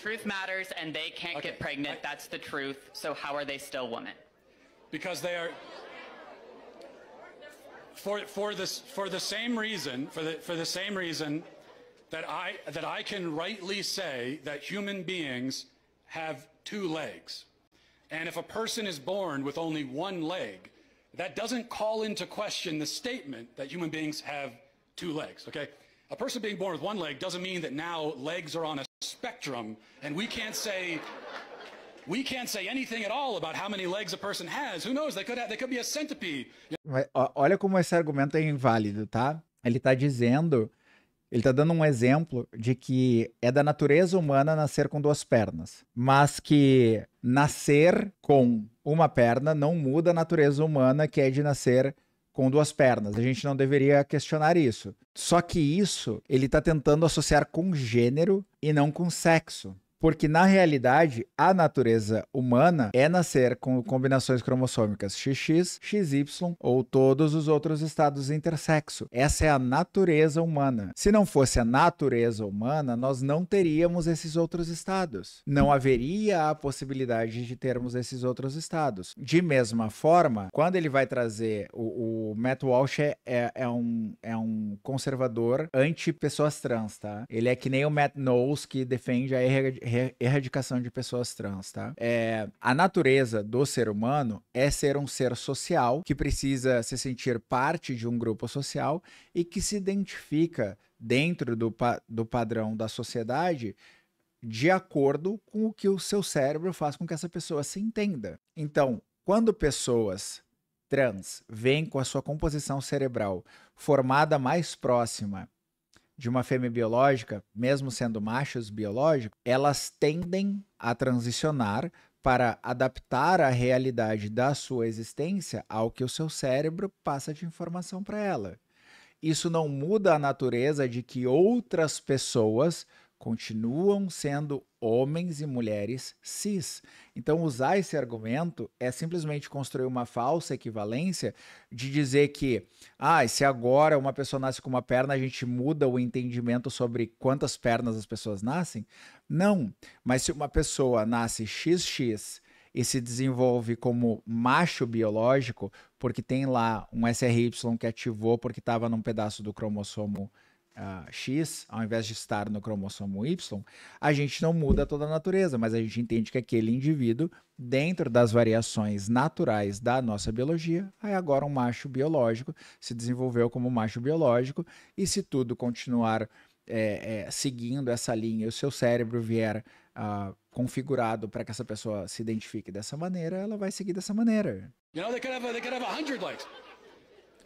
Truth matters, and they can't okay. get pregnant. I... That's the truth. So how are they still women? Because they are for for this for the same reason for the for the same reason that I, that I can rightly say that human beings have two legs. And if a person is born with only one leg, that doesn't call into question the statement that human beings have two legs, okay? A person being born with one leg doesn't mean that now legs are on a spectrum and we can't say we can't say anything at all about how many legs a person has. Who knows? They could have, they could be a centipede. Olha como esse argumento é inválido, tá? Ele tá dizendo Ele está dando um exemplo de que é da natureza humana nascer com duas pernas, mas que nascer com uma perna não muda a natureza humana que é de nascer com duas pernas. A gente não deveria questionar isso. Só que isso ele está tentando associar com gênero e não com sexo. Porque, na realidade, a natureza humana é nascer com combinações cromossômicas XX, XY ou todos os outros estados intersexo. Essa é a natureza humana. Se não fosse a natureza humana, nós não teríamos esses outros estados. Não haveria a possibilidade de termos esses outros estados. De mesma forma, quando ele vai trazer o, o Matt Walsh é, é, é um, é um conservador anti-pessoas trans, tá? Ele é que nem o Matt Knowles que defende a erradicação de pessoas trans, tá? É, a natureza do ser humano é ser um ser social que precisa se sentir parte de um grupo social e que se identifica dentro do, pa do padrão da sociedade de acordo com o que o seu cérebro faz com que essa pessoa se entenda. Então, quando pessoas trans vêm com a sua composição cerebral formada mais próxima de uma fêmea biológica, mesmo sendo machos biológicos, elas tendem a transicionar para adaptar a realidade da sua existência ao que o seu cérebro passa de informação para ela. Isso não muda a natureza de que outras pessoas continuam sendo homens e mulheres cis. Então, usar esse argumento é simplesmente construir uma falsa equivalência de dizer que, ah, se agora uma pessoa nasce com uma perna, a gente muda o entendimento sobre quantas pernas as pessoas nascem. Não, mas se uma pessoa nasce XX e se desenvolve como macho biológico, porque tem lá um SRY que ativou porque estava num pedaço do cromossomo uh, X, ao invés de estar no cromossomo Y, a gente não muda toda a natureza, mas a gente entende que aquele indivíduo, dentro das variações naturais da nossa biologia, é agora um macho biológico, se desenvolveu como macho biológico, e se tudo continuar é, é, seguindo essa linha, o seu cérebro vier uh, configurado para que essa pessoa se identifique dessa maneira, ela vai seguir dessa maneira. You know, they could have, a, they could have 100 legs.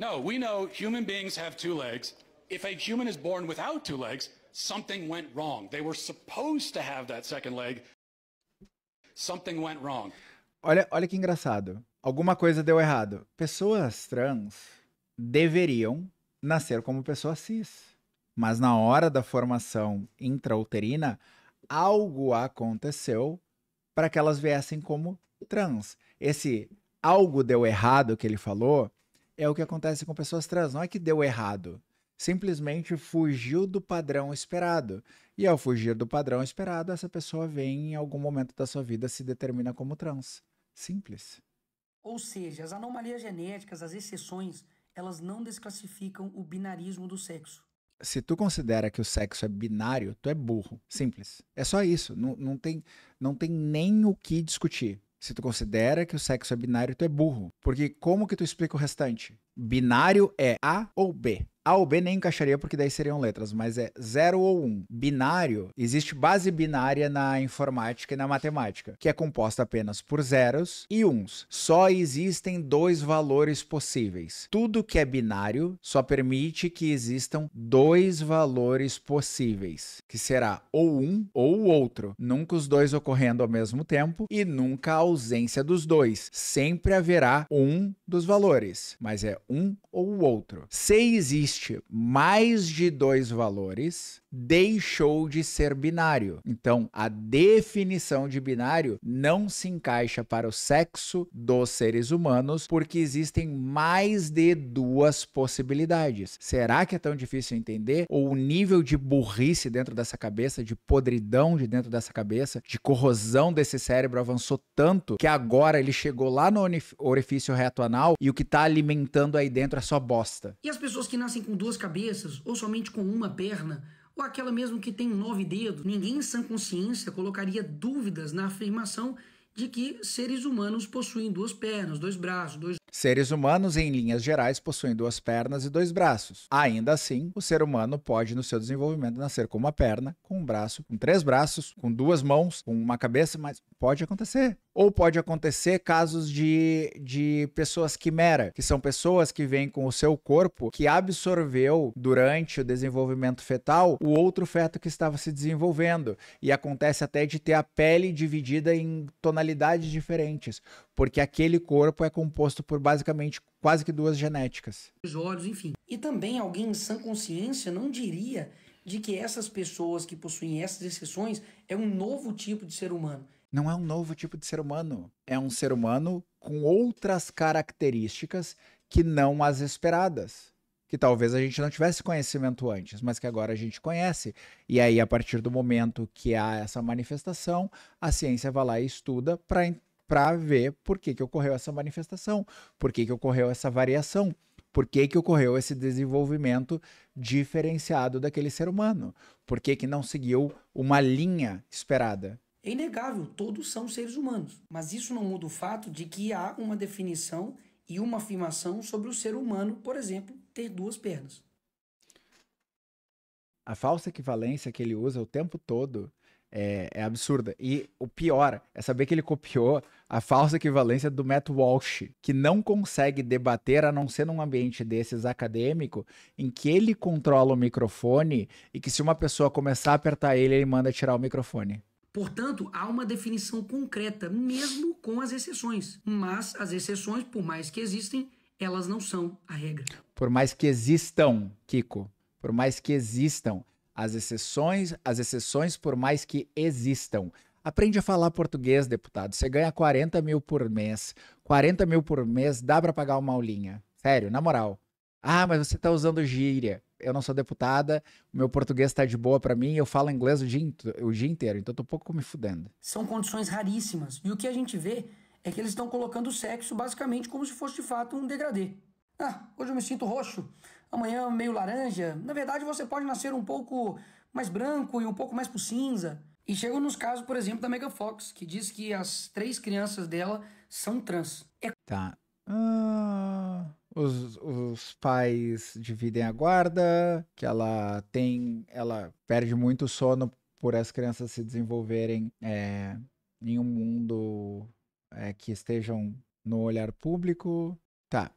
No, we know human beings have two legs if a human is born without two legs, something went wrong. They were supposed to have that second leg. Something went wrong. Olha, olha que engraçado. Alguma coisa deu errado. Pessoas trans deveriam nascer como pessoas cis. Mas na hora da formação intrauterina, algo aconteceu para que elas viessem como trans. Esse algo deu errado que ele falou é o que acontece com pessoas trans. Não é que deu errado simplesmente fugiu do padrão esperado. E ao fugir do padrão esperado, essa pessoa vem em algum momento da sua vida se determina como trans. Simples. Ou seja, as anomalias genéticas, as exceções, elas não desclassificam o binarismo do sexo. Se tu considera que o sexo é binário, tu é burro. Simples. É só isso. Não, não, tem, não tem nem o que discutir. Se tu considera que o sexo é binário, tu é burro. Porque como que tu explica o restante? Binário é A ou B. A ou B nem encaixaria porque daí seriam letras, mas é 0 ou 1. Um. Binário, existe base binária na informática e na matemática, que é composta apenas por zeros e uns. Só existem dois valores possíveis. Tudo que é binário só permite que existam dois valores possíveis, que será ou um ou o outro, nunca os dois ocorrendo ao mesmo tempo e nunca a ausência dos dois. Sempre haverá um dos valores, mas é um ou outro. Se existe mais de dois valores, deixou de ser binário. Então, a definição de binário não se encaixa para o sexo dos seres humanos, porque existem mais de duas possibilidades. Será que é tão difícil entender? Ou o nível de burrice dentro dessa cabeça, de podridão de dentro dessa cabeça, de corrosão desse cérebro avançou tanto que agora ele chegou lá no orifício reto anal e o que está alimentando tudo aí dentro é só bosta. E as pessoas que nascem com duas cabeças, ou somente com uma perna, ou aquela mesmo que tem nove dedos, ninguém em sã consciência colocaria dúvidas na afirmação de que seres humanos possuem duas pernas, dois braços, dois. Seres humanos, em linhas gerais, possuem duas pernas e dois braços. Ainda assim, o ser humano pode, no seu desenvolvimento, nascer com uma perna, com um braço, com três braços, com duas mãos, com uma cabeça, mas pode acontecer. Ou pode acontecer casos de, de pessoas quimera, que são pessoas que vêm com o seu corpo que absorveu durante o desenvolvimento fetal o outro feto que estava se desenvolvendo. E acontece até de ter a pele dividida em tonalidades diferentes, porque aquele corpo é composto por basicamente quase que duas genéticas. Os olhos, enfim. E também alguém em sã consciência não diria de que essas pessoas que possuem essas exceções é um novo tipo de ser humano. Não é um novo tipo de ser humano. É um ser humano com outras características que não as esperadas. Que talvez a gente não tivesse conhecimento antes, mas que agora a gente conhece. E aí, a partir do momento que há essa manifestação, a ciência vai lá e estuda para ver por que, que ocorreu essa manifestação, por que, que ocorreu essa variação, por que, que ocorreu esse desenvolvimento diferenciado daquele ser humano, por que, que não seguiu uma linha esperada. É inegável, todos são seres humanos, mas isso não muda o fato de que há uma definição e uma afirmação sobre o ser humano, por exemplo, ter duas pernas. A falsa equivalência que ele usa o tempo todo é, é, absurda. E o pior é saber que ele copiou a falsa equivalência do Matt Walsh, que não consegue debater a não ser num ambiente desses acadêmico, em que ele controla o microfone e que se uma pessoa começar a apertar ele, ele manda tirar o microfone. Portanto, há uma definição concreta, mesmo com as exceções. Mas as exceções, por mais que existem, elas não são a regra. Por mais que existam, Kiko, por mais que existam as exceções, as exceções, por mais que existam. Aprende a falar português, deputado. Você ganha 40 mil por mês. 40 mil por mês dá para pagar uma aulinha. Sério, na moral. Ah, mas você está usando gíria eu não sou deputada, o meu português está de boa para mim, eu falo inglês o dia, o dia inteiro, então tô um pouco me fudendo. São condições raríssimas. E o que a gente vê é que eles estão colocando o sexo basicamente como se fosse de fato um degradê. Ah, hoje eu me sinto roxo, amanhã meio laranja. Na verdade, você pode nascer um pouco mais branco e um pouco mais pro cinza. E chegam nos casos, por exemplo, da Mega Fox, que diz que as três crianças dela são trans. É... Tá. Ah os, os pais dividem a guarda, que ela tem. Ela perde muito sono por as crianças se desenvolverem é, em um mundo é, que estejam no olhar público. Tá.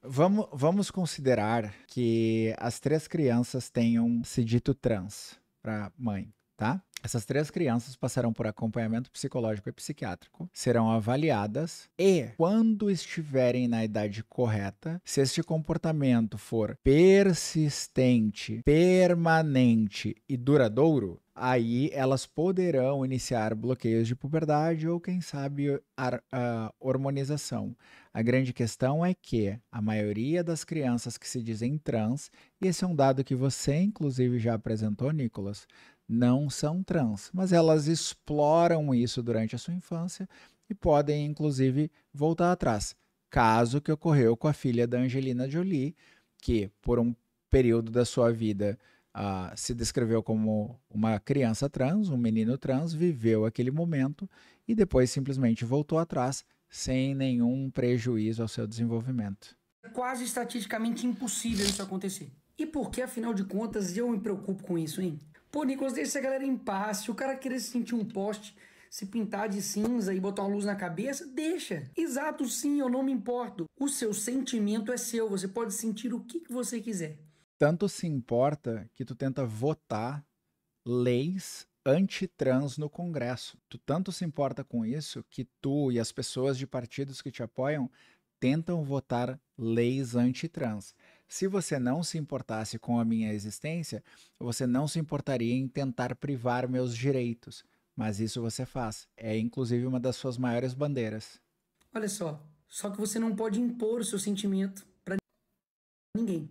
Vamos, vamos considerar que as três crianças tenham se dito trans para mãe, tá? Essas três crianças passarão por acompanhamento psicológico e psiquiátrico, serão avaliadas e, quando estiverem na idade correta, se este comportamento for persistente, permanente e duradouro, aí elas poderão iniciar bloqueios de puberdade ou, quem sabe, a, a ah, hormonização. A grande questão é que a maioria das crianças que se dizem trans, e esse é um dado que você, inclusive, já apresentou, Nicolas, não são trans, mas elas exploram isso durante a sua infância e podem, inclusive, voltar atrás. Caso que ocorreu com a filha da Angelina Jolie, que, por um período da sua vida, uh, se descreveu como uma criança trans, um menino trans, viveu aquele momento e depois simplesmente voltou atrás sem nenhum prejuízo ao seu desenvolvimento. É quase estatisticamente impossível isso acontecer. E por que, afinal de contas, eu me preocupo com isso, hein? Pô, Nicolas, deixa a galera em paz. Se o cara querer se sentir um poste, se pintar de cinza e botar uma luz na cabeça, deixa. Exato, sim, eu não me importo. O seu sentimento é seu, você pode sentir o que, que você quiser. Tanto se importa que tu tenta votar leis anti-trans no Congresso. Tu tanto se importa com isso que tu e as pessoas de partidos que te apoiam tentam votar leis anti-trans. Se você não se importasse com a minha existência, você não se importaria em tentar privar meus direitos. Mas isso você faz. É inclusive uma das suas maiores bandeiras. Olha só, só que você não pode impor seu sentimento para ninguém.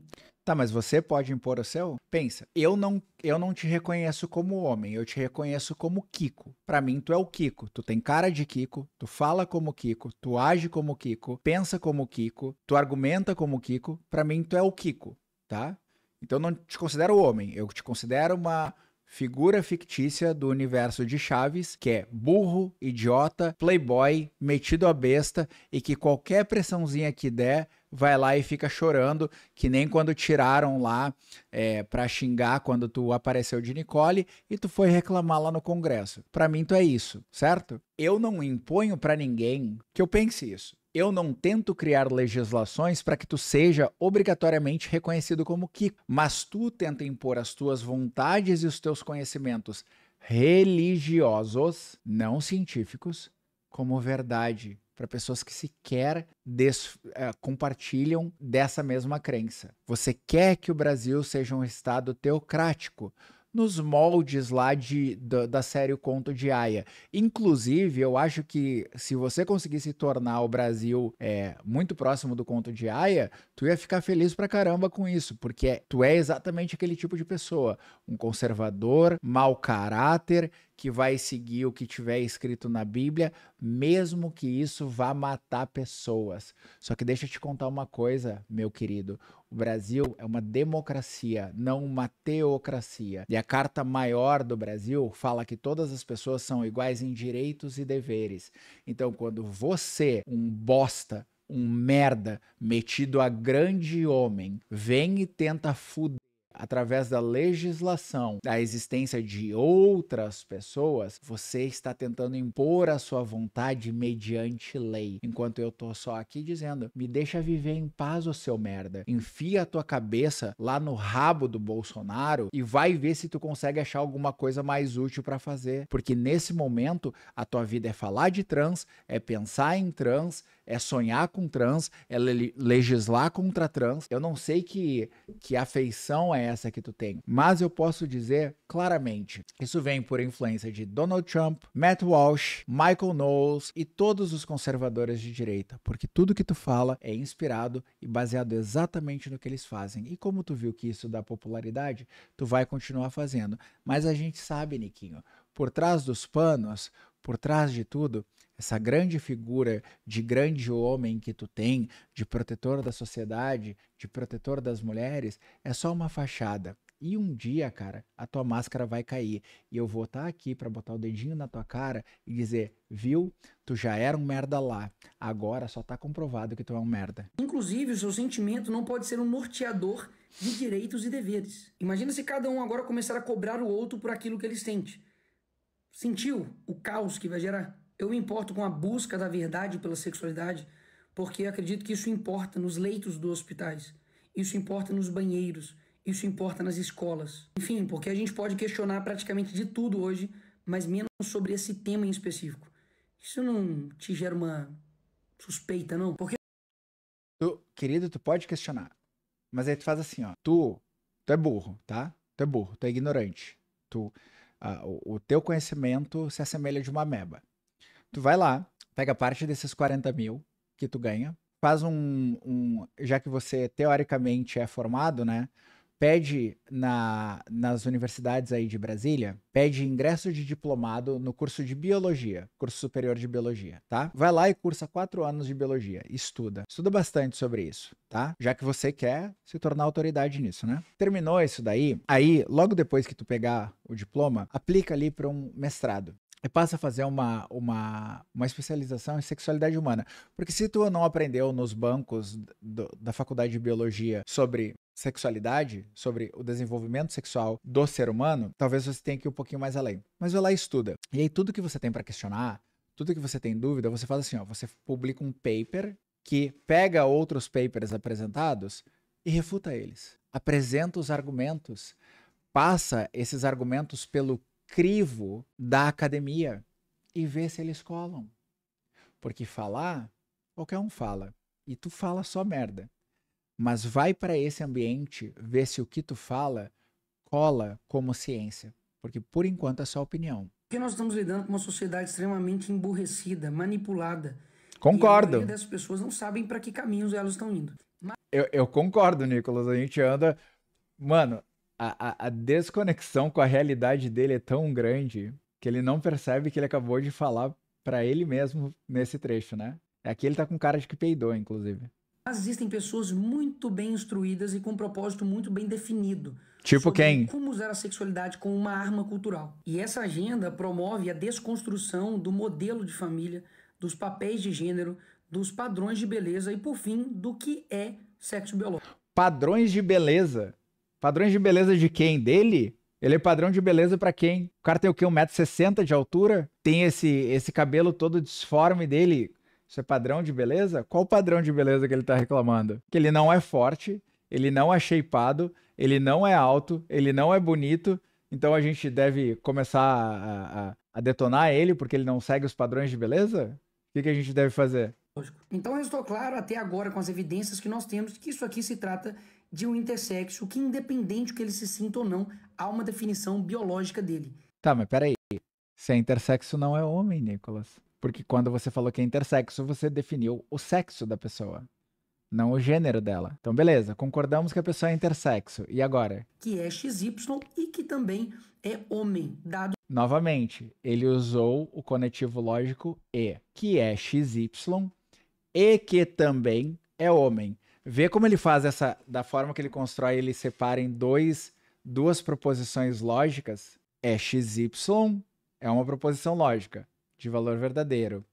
Tá, mas você pode impor o seu? Pensa, eu não, eu não te reconheço como homem, eu te reconheço como Kiko. Para mim, tu é o Kiko. Tu tem cara de Kiko, tu fala como Kiko, tu age como Kiko, pensa como Kiko, tu argumenta como Kiko. Para mim, tu é o Kiko, tá? Então eu não te considero homem, eu te considero uma figura fictícia do universo de Chaves, que é burro, idiota, playboy, metido a besta e que qualquer pressãozinha que der vai lá e fica chorando, que nem quando tiraram lá é, pra xingar quando tu apareceu de Nicole e tu foi reclamar lá no Congresso. para mim, tu é isso, certo? Eu não imponho para ninguém que eu pense isso. Eu não tento criar legislações para que tu seja obrigatoriamente reconhecido como Kiko, mas tu tenta impor as tuas vontades e os teus conhecimentos religiosos, não científicos, como verdade para pessoas que sequer des, é, compartilham dessa mesma crença. Você quer que o Brasil seja um Estado teocrático nos moldes lá de, da, da série O Conto de Aya. Inclusive, eu acho que se você conseguisse tornar o Brasil é, muito próximo do Conto de Aya, tu ia ficar feliz pra caramba com isso, porque tu é exatamente aquele tipo de pessoa, um conservador, mau caráter, que vai seguir o que tiver escrito na Bíblia, mesmo que isso vá matar pessoas. Só que deixa eu te contar uma coisa, meu querido. O Brasil é uma democracia, não uma teocracia. E a Carta Maior do Brasil fala que todas as pessoas são iguais em direitos e deveres. Então, quando você, um bosta, um merda metido a grande homem, vem e tenta fuder através da legislação, da existência de outras pessoas, você está tentando impor a sua vontade mediante lei. Enquanto eu tô só aqui dizendo: "Me deixa viver em paz, ô seu merda. Enfia a tua cabeça lá no rabo do Bolsonaro e vai ver se tu consegue achar alguma coisa mais útil para fazer, porque nesse momento a tua vida é falar de trans, é pensar em trans, é sonhar com trans, é le legislar contra trans. Eu não sei que, que afeição é essa que tu tem, mas eu posso dizer claramente: isso vem por influência de Donald Trump, Matt Walsh, Michael Knowles e todos os conservadores de direita, porque tudo que tu fala é inspirado e baseado exatamente no que eles fazem. E como tu viu que isso dá popularidade, tu vai continuar fazendo. Mas a gente sabe, Niquinho, por trás dos panos, por trás de tudo, essa grande figura de grande homem que tu tem, de protetor da sociedade, de protetor das mulheres, é só uma fachada. E um dia, cara, a tua máscara vai cair e eu vou estar tá aqui para botar o dedinho na tua cara e dizer, viu? Tu já era um merda lá. Agora só tá comprovado que tu é um merda. Inclusive, o seu sentimento não pode ser um norteador de direitos e deveres. Imagina se cada um agora começar a cobrar o outro por aquilo que ele sente. Sentiu o caos que vai gerar? Eu me importo com a busca da verdade pela sexualidade, porque acredito que isso importa nos leitos dos hospitais, isso importa nos banheiros, isso importa nas escolas. Enfim, porque a gente pode questionar praticamente de tudo hoje, mas menos sobre esse tema em específico. Isso não te gera uma suspeita, não? Porque. Tu, querido, tu pode questionar. Mas aí tu faz assim, ó. Tu, tu é burro, tá? Tu é burro, tu é ignorante. Tu, uh, o, o, teu conhecimento se assemelha de uma ameba. Tu vai lá, pega parte desses 40 mil que tu ganha, faz um, um já que você teoricamente é formado, né? Pede na, nas universidades aí de Brasília, pede ingresso de diplomado no curso de biologia, curso superior de biologia, tá? Vai lá e cursa quatro anos de biologia, estuda, estuda bastante sobre isso, tá? Já que você quer se tornar autoridade nisso, né? Terminou isso daí, aí logo depois que tu pegar o diploma, aplica ali para um mestrado passa a fazer uma, uma, uma especialização em sexualidade humana. Porque se tu não aprendeu nos bancos do, da faculdade de biologia sobre sexualidade, sobre o desenvolvimento sexual do ser humano, talvez você tenha que ir um pouquinho mais além. Mas vai lá e estuda. E aí tudo que você tem para questionar, tudo que você tem dúvida, você faz assim, ó, você publica um paper que pega outros papers apresentados e refuta eles. Apresenta os argumentos, passa esses argumentos pelo crivo da academia e ver se eles colam. Porque falar, qualquer um fala. E tu fala só merda. Mas vai para esse ambiente ver se o que tu fala cola como ciência. Porque por enquanto é só opinião. Porque nós estamos lidando com uma sociedade extremamente emburrecida, manipulada. Concordo. E a das pessoas não sabem para que caminhos elas estão indo. Mas... Eu, eu concordo, Nicolas. A gente anda. Mano, a, a, a desconexão com a realidade dele é tão grande que ele não percebe que ele acabou de falar para ele mesmo nesse trecho, né? Aqui ele tá com cara de que peidou, inclusive. Existem pessoas muito bem instruídas e com um propósito muito bem definido. Tipo quem? Como usar a sexualidade como uma arma cultural. E essa agenda promove a desconstrução do modelo de família, dos papéis de gênero, dos padrões de beleza e, por fim, do que é sexo biológico. Padrões de beleza? Padrões de beleza de quem? Dele? Ele é padrão de beleza para quem? O cara tem o quê? 1,60m de altura? Tem esse, esse cabelo todo disforme dele? Isso é padrão de beleza? Qual padrão de beleza que ele tá reclamando? Que ele não é forte, ele não é shapeado, ele não é alto, ele não é bonito. Então a gente deve começar a, a, a detonar ele porque ele não segue os padrões de beleza? O que, que a gente deve fazer? Então eu estou claro até agora com as evidências que nós temos que isso aqui se trata de um intersexo que, independente do que ele se sinta ou não, há uma definição biológica dele. Tá, mas peraí. Se é intersexo, não é homem, Nicolas. Porque quando você falou que é intersexo, você definiu o sexo da pessoa, não o gênero dela. Então, beleza, concordamos que a pessoa é intersexo. E agora? Que é XY e que também é homem, dado. Novamente, ele usou o conectivo lógico E, que é XY e que também é homem. Vê como ele faz essa. Da forma que ele constrói, ele separa em dois, duas proposições lógicas. É XY, é uma proposição lógica de valor verdadeiro.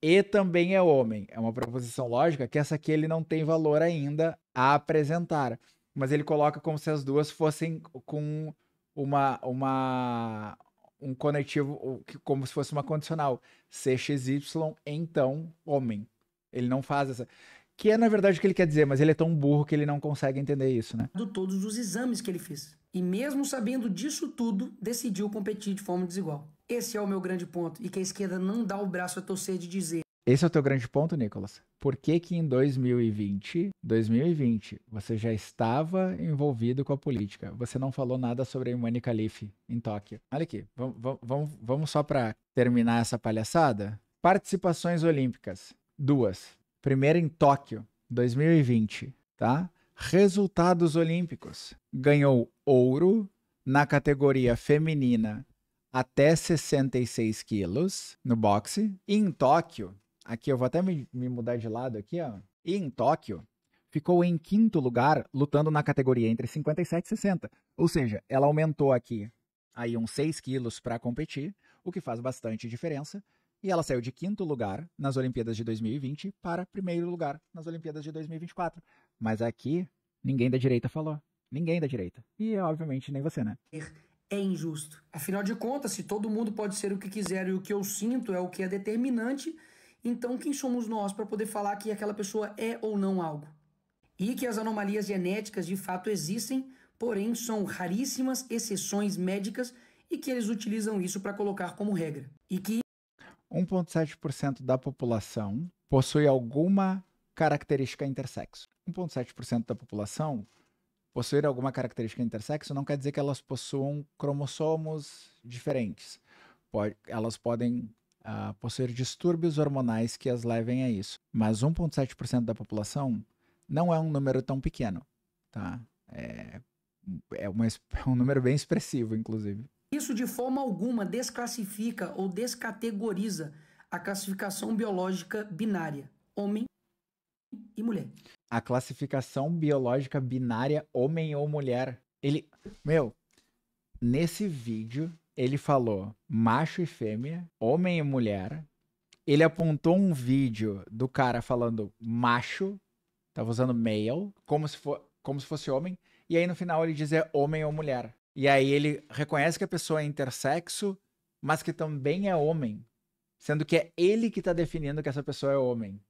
E também é homem. É uma proposição lógica que essa aqui ele não tem valor ainda a apresentar. Mas ele coloca como se as duas fossem com uma, uma, um conectivo, como se fosse uma condicional. CXY, então, homem. Ele não faz essa. Que é, na verdade, o que ele quer dizer, mas ele é tão burro que ele não consegue entender isso, né? Do todos os exames que ele fez. E mesmo sabendo disso tudo, decidiu competir de forma desigual. Esse é o meu grande ponto, e que a esquerda não dá o braço a torcer de dizer. Esse é o teu grande ponto, Nicolas. Por que que em 2020, 2020, você já estava envolvido com a política? Você não falou nada sobre a Imani Calife em Tóquio. Olha aqui, vamos, vamos só para terminar essa palhaçada? Participações olímpicas, duas. Primeiro em Tóquio, 2020, tá? Resultados olímpicos. Ganhou ouro na categoria feminina até 66 quilos no boxe. E em Tóquio, aqui eu vou até me, me mudar de lado aqui, ó. E em Tóquio, ficou em quinto lugar lutando na categoria entre 57 e 60. Ou seja, ela aumentou aqui aí uns 6 quilos para competir, o que faz bastante diferença. E ela saiu de quinto lugar nas Olimpíadas de 2020 para primeiro lugar nas Olimpíadas de 2024. Mas aqui, ninguém da direita falou. Ninguém da direita. E, obviamente, nem você, né? É injusto. Afinal de contas, se todo mundo pode ser o que quiser e o que eu sinto é o que é determinante, então quem somos nós para poder falar que aquela pessoa é ou não algo? E que as anomalias genéticas de fato existem, porém são raríssimas exceções médicas e que eles utilizam isso para colocar como regra. E que 1,7% da população possui alguma característica intersexo. 1,7% da população possuir alguma característica intersexo não quer dizer que elas possuam cromossomos diferentes. Pode, elas podem uh, possuir distúrbios hormonais que as levem a isso. Mas 1,7% da população não é um número tão pequeno. Tá? É, é, uma, é um número bem expressivo, inclusive. Isso de forma alguma desclassifica ou descategoriza a classificação biológica binária, homem e mulher. A classificação biológica binária, homem ou mulher. Ele. Meu, nesse vídeo, ele falou macho e fêmea, homem e mulher. Ele apontou um vídeo do cara falando macho, tava usando male, como se, for, como se fosse homem. E aí no final ele dizia homem ou mulher. E aí ele reconhece que a pessoa é intersexo, mas que também é homem. Sendo que é ele que está definindo que essa pessoa é homem.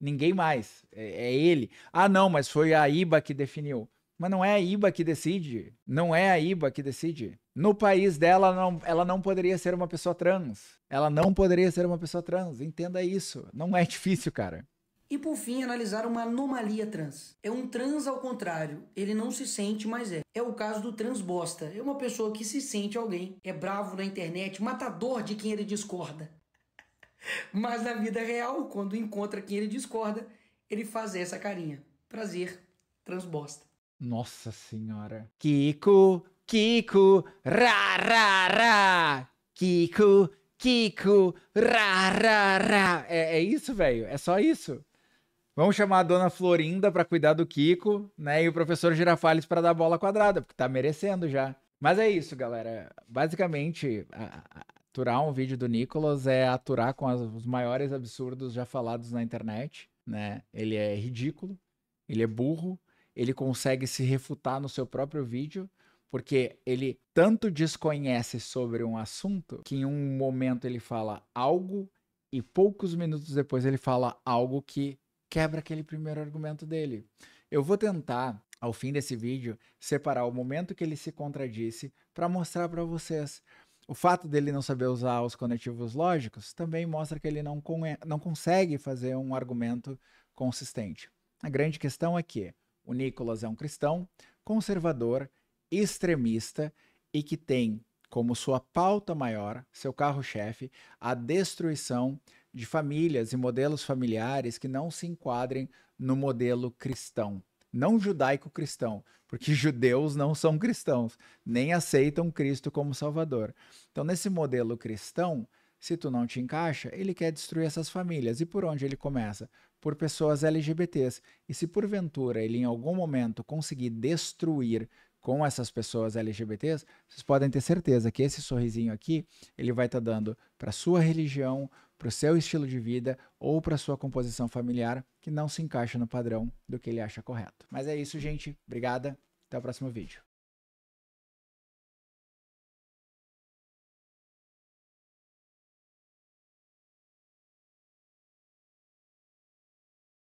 Ninguém mais. É, é, ele. Ah, não, mas foi a IBA que definiu. Mas não é a IBA que decide. Não é a IBA que decide. No país dela, não, ela não poderia ser uma pessoa trans. Ela não poderia ser uma pessoa trans. Entenda isso. Não é difícil, cara. E por fim, analisar uma anomalia trans. É um trans ao contrário, ele não se sente, mas é. É o caso do trans bosta. É uma pessoa que se sente alguém, é bravo na internet, matador de quem ele discorda. Mas na vida real, quando encontra quem ele discorda, ele faz essa carinha. Prazer, transbosta. Nossa senhora. Kiko, Kiko, ra, ra, ra. Kiko, Kiko, ra, ra, ra. É, é isso, velho? É só isso? Vamos chamar a dona Florinda para cuidar do Kiko, né? E o professor Girafales para dar bola quadrada, porque tá merecendo já. Mas é isso, galera. Basicamente, aturar um vídeo do Nicolas é aturar com as, os maiores absurdos já falados na internet, né? Ele é ridículo, ele é burro, ele consegue se refutar no seu próprio vídeo porque ele tanto desconhece sobre um assunto que em um momento ele fala algo e poucos minutos depois ele fala algo que quebra aquele primeiro argumento dele. Eu vou tentar, ao fim desse vídeo, separar o momento que ele se contradisse para mostrar para vocês. O fato dele não saber usar os conectivos lógicos também mostra que ele não, con não consegue fazer um argumento consistente. A grande questão é que o Nicolas é um cristão, conservador, extremista e que tem como sua pauta maior, seu carro-chefe, a destruição de famílias e modelos familiares que não se enquadrem no modelo cristão, não judaico-cristão, porque judeus não são cristãos, nem aceitam Cristo como Salvador. Então, nesse modelo cristão, se tu não te encaixa, ele quer destruir essas famílias. E por onde ele começa? Por pessoas LGBTs. E se porventura ele em algum momento conseguir destruir com essas pessoas LGBTs, vocês podem ter certeza que esse sorrisinho aqui, ele vai estar tá dando para sua religião, para o seu estilo de vida ou para sua composição familiar que não se encaixa no padrão do que ele acha correto. Mas é isso, gente. Obrigada. Até o próximo vídeo.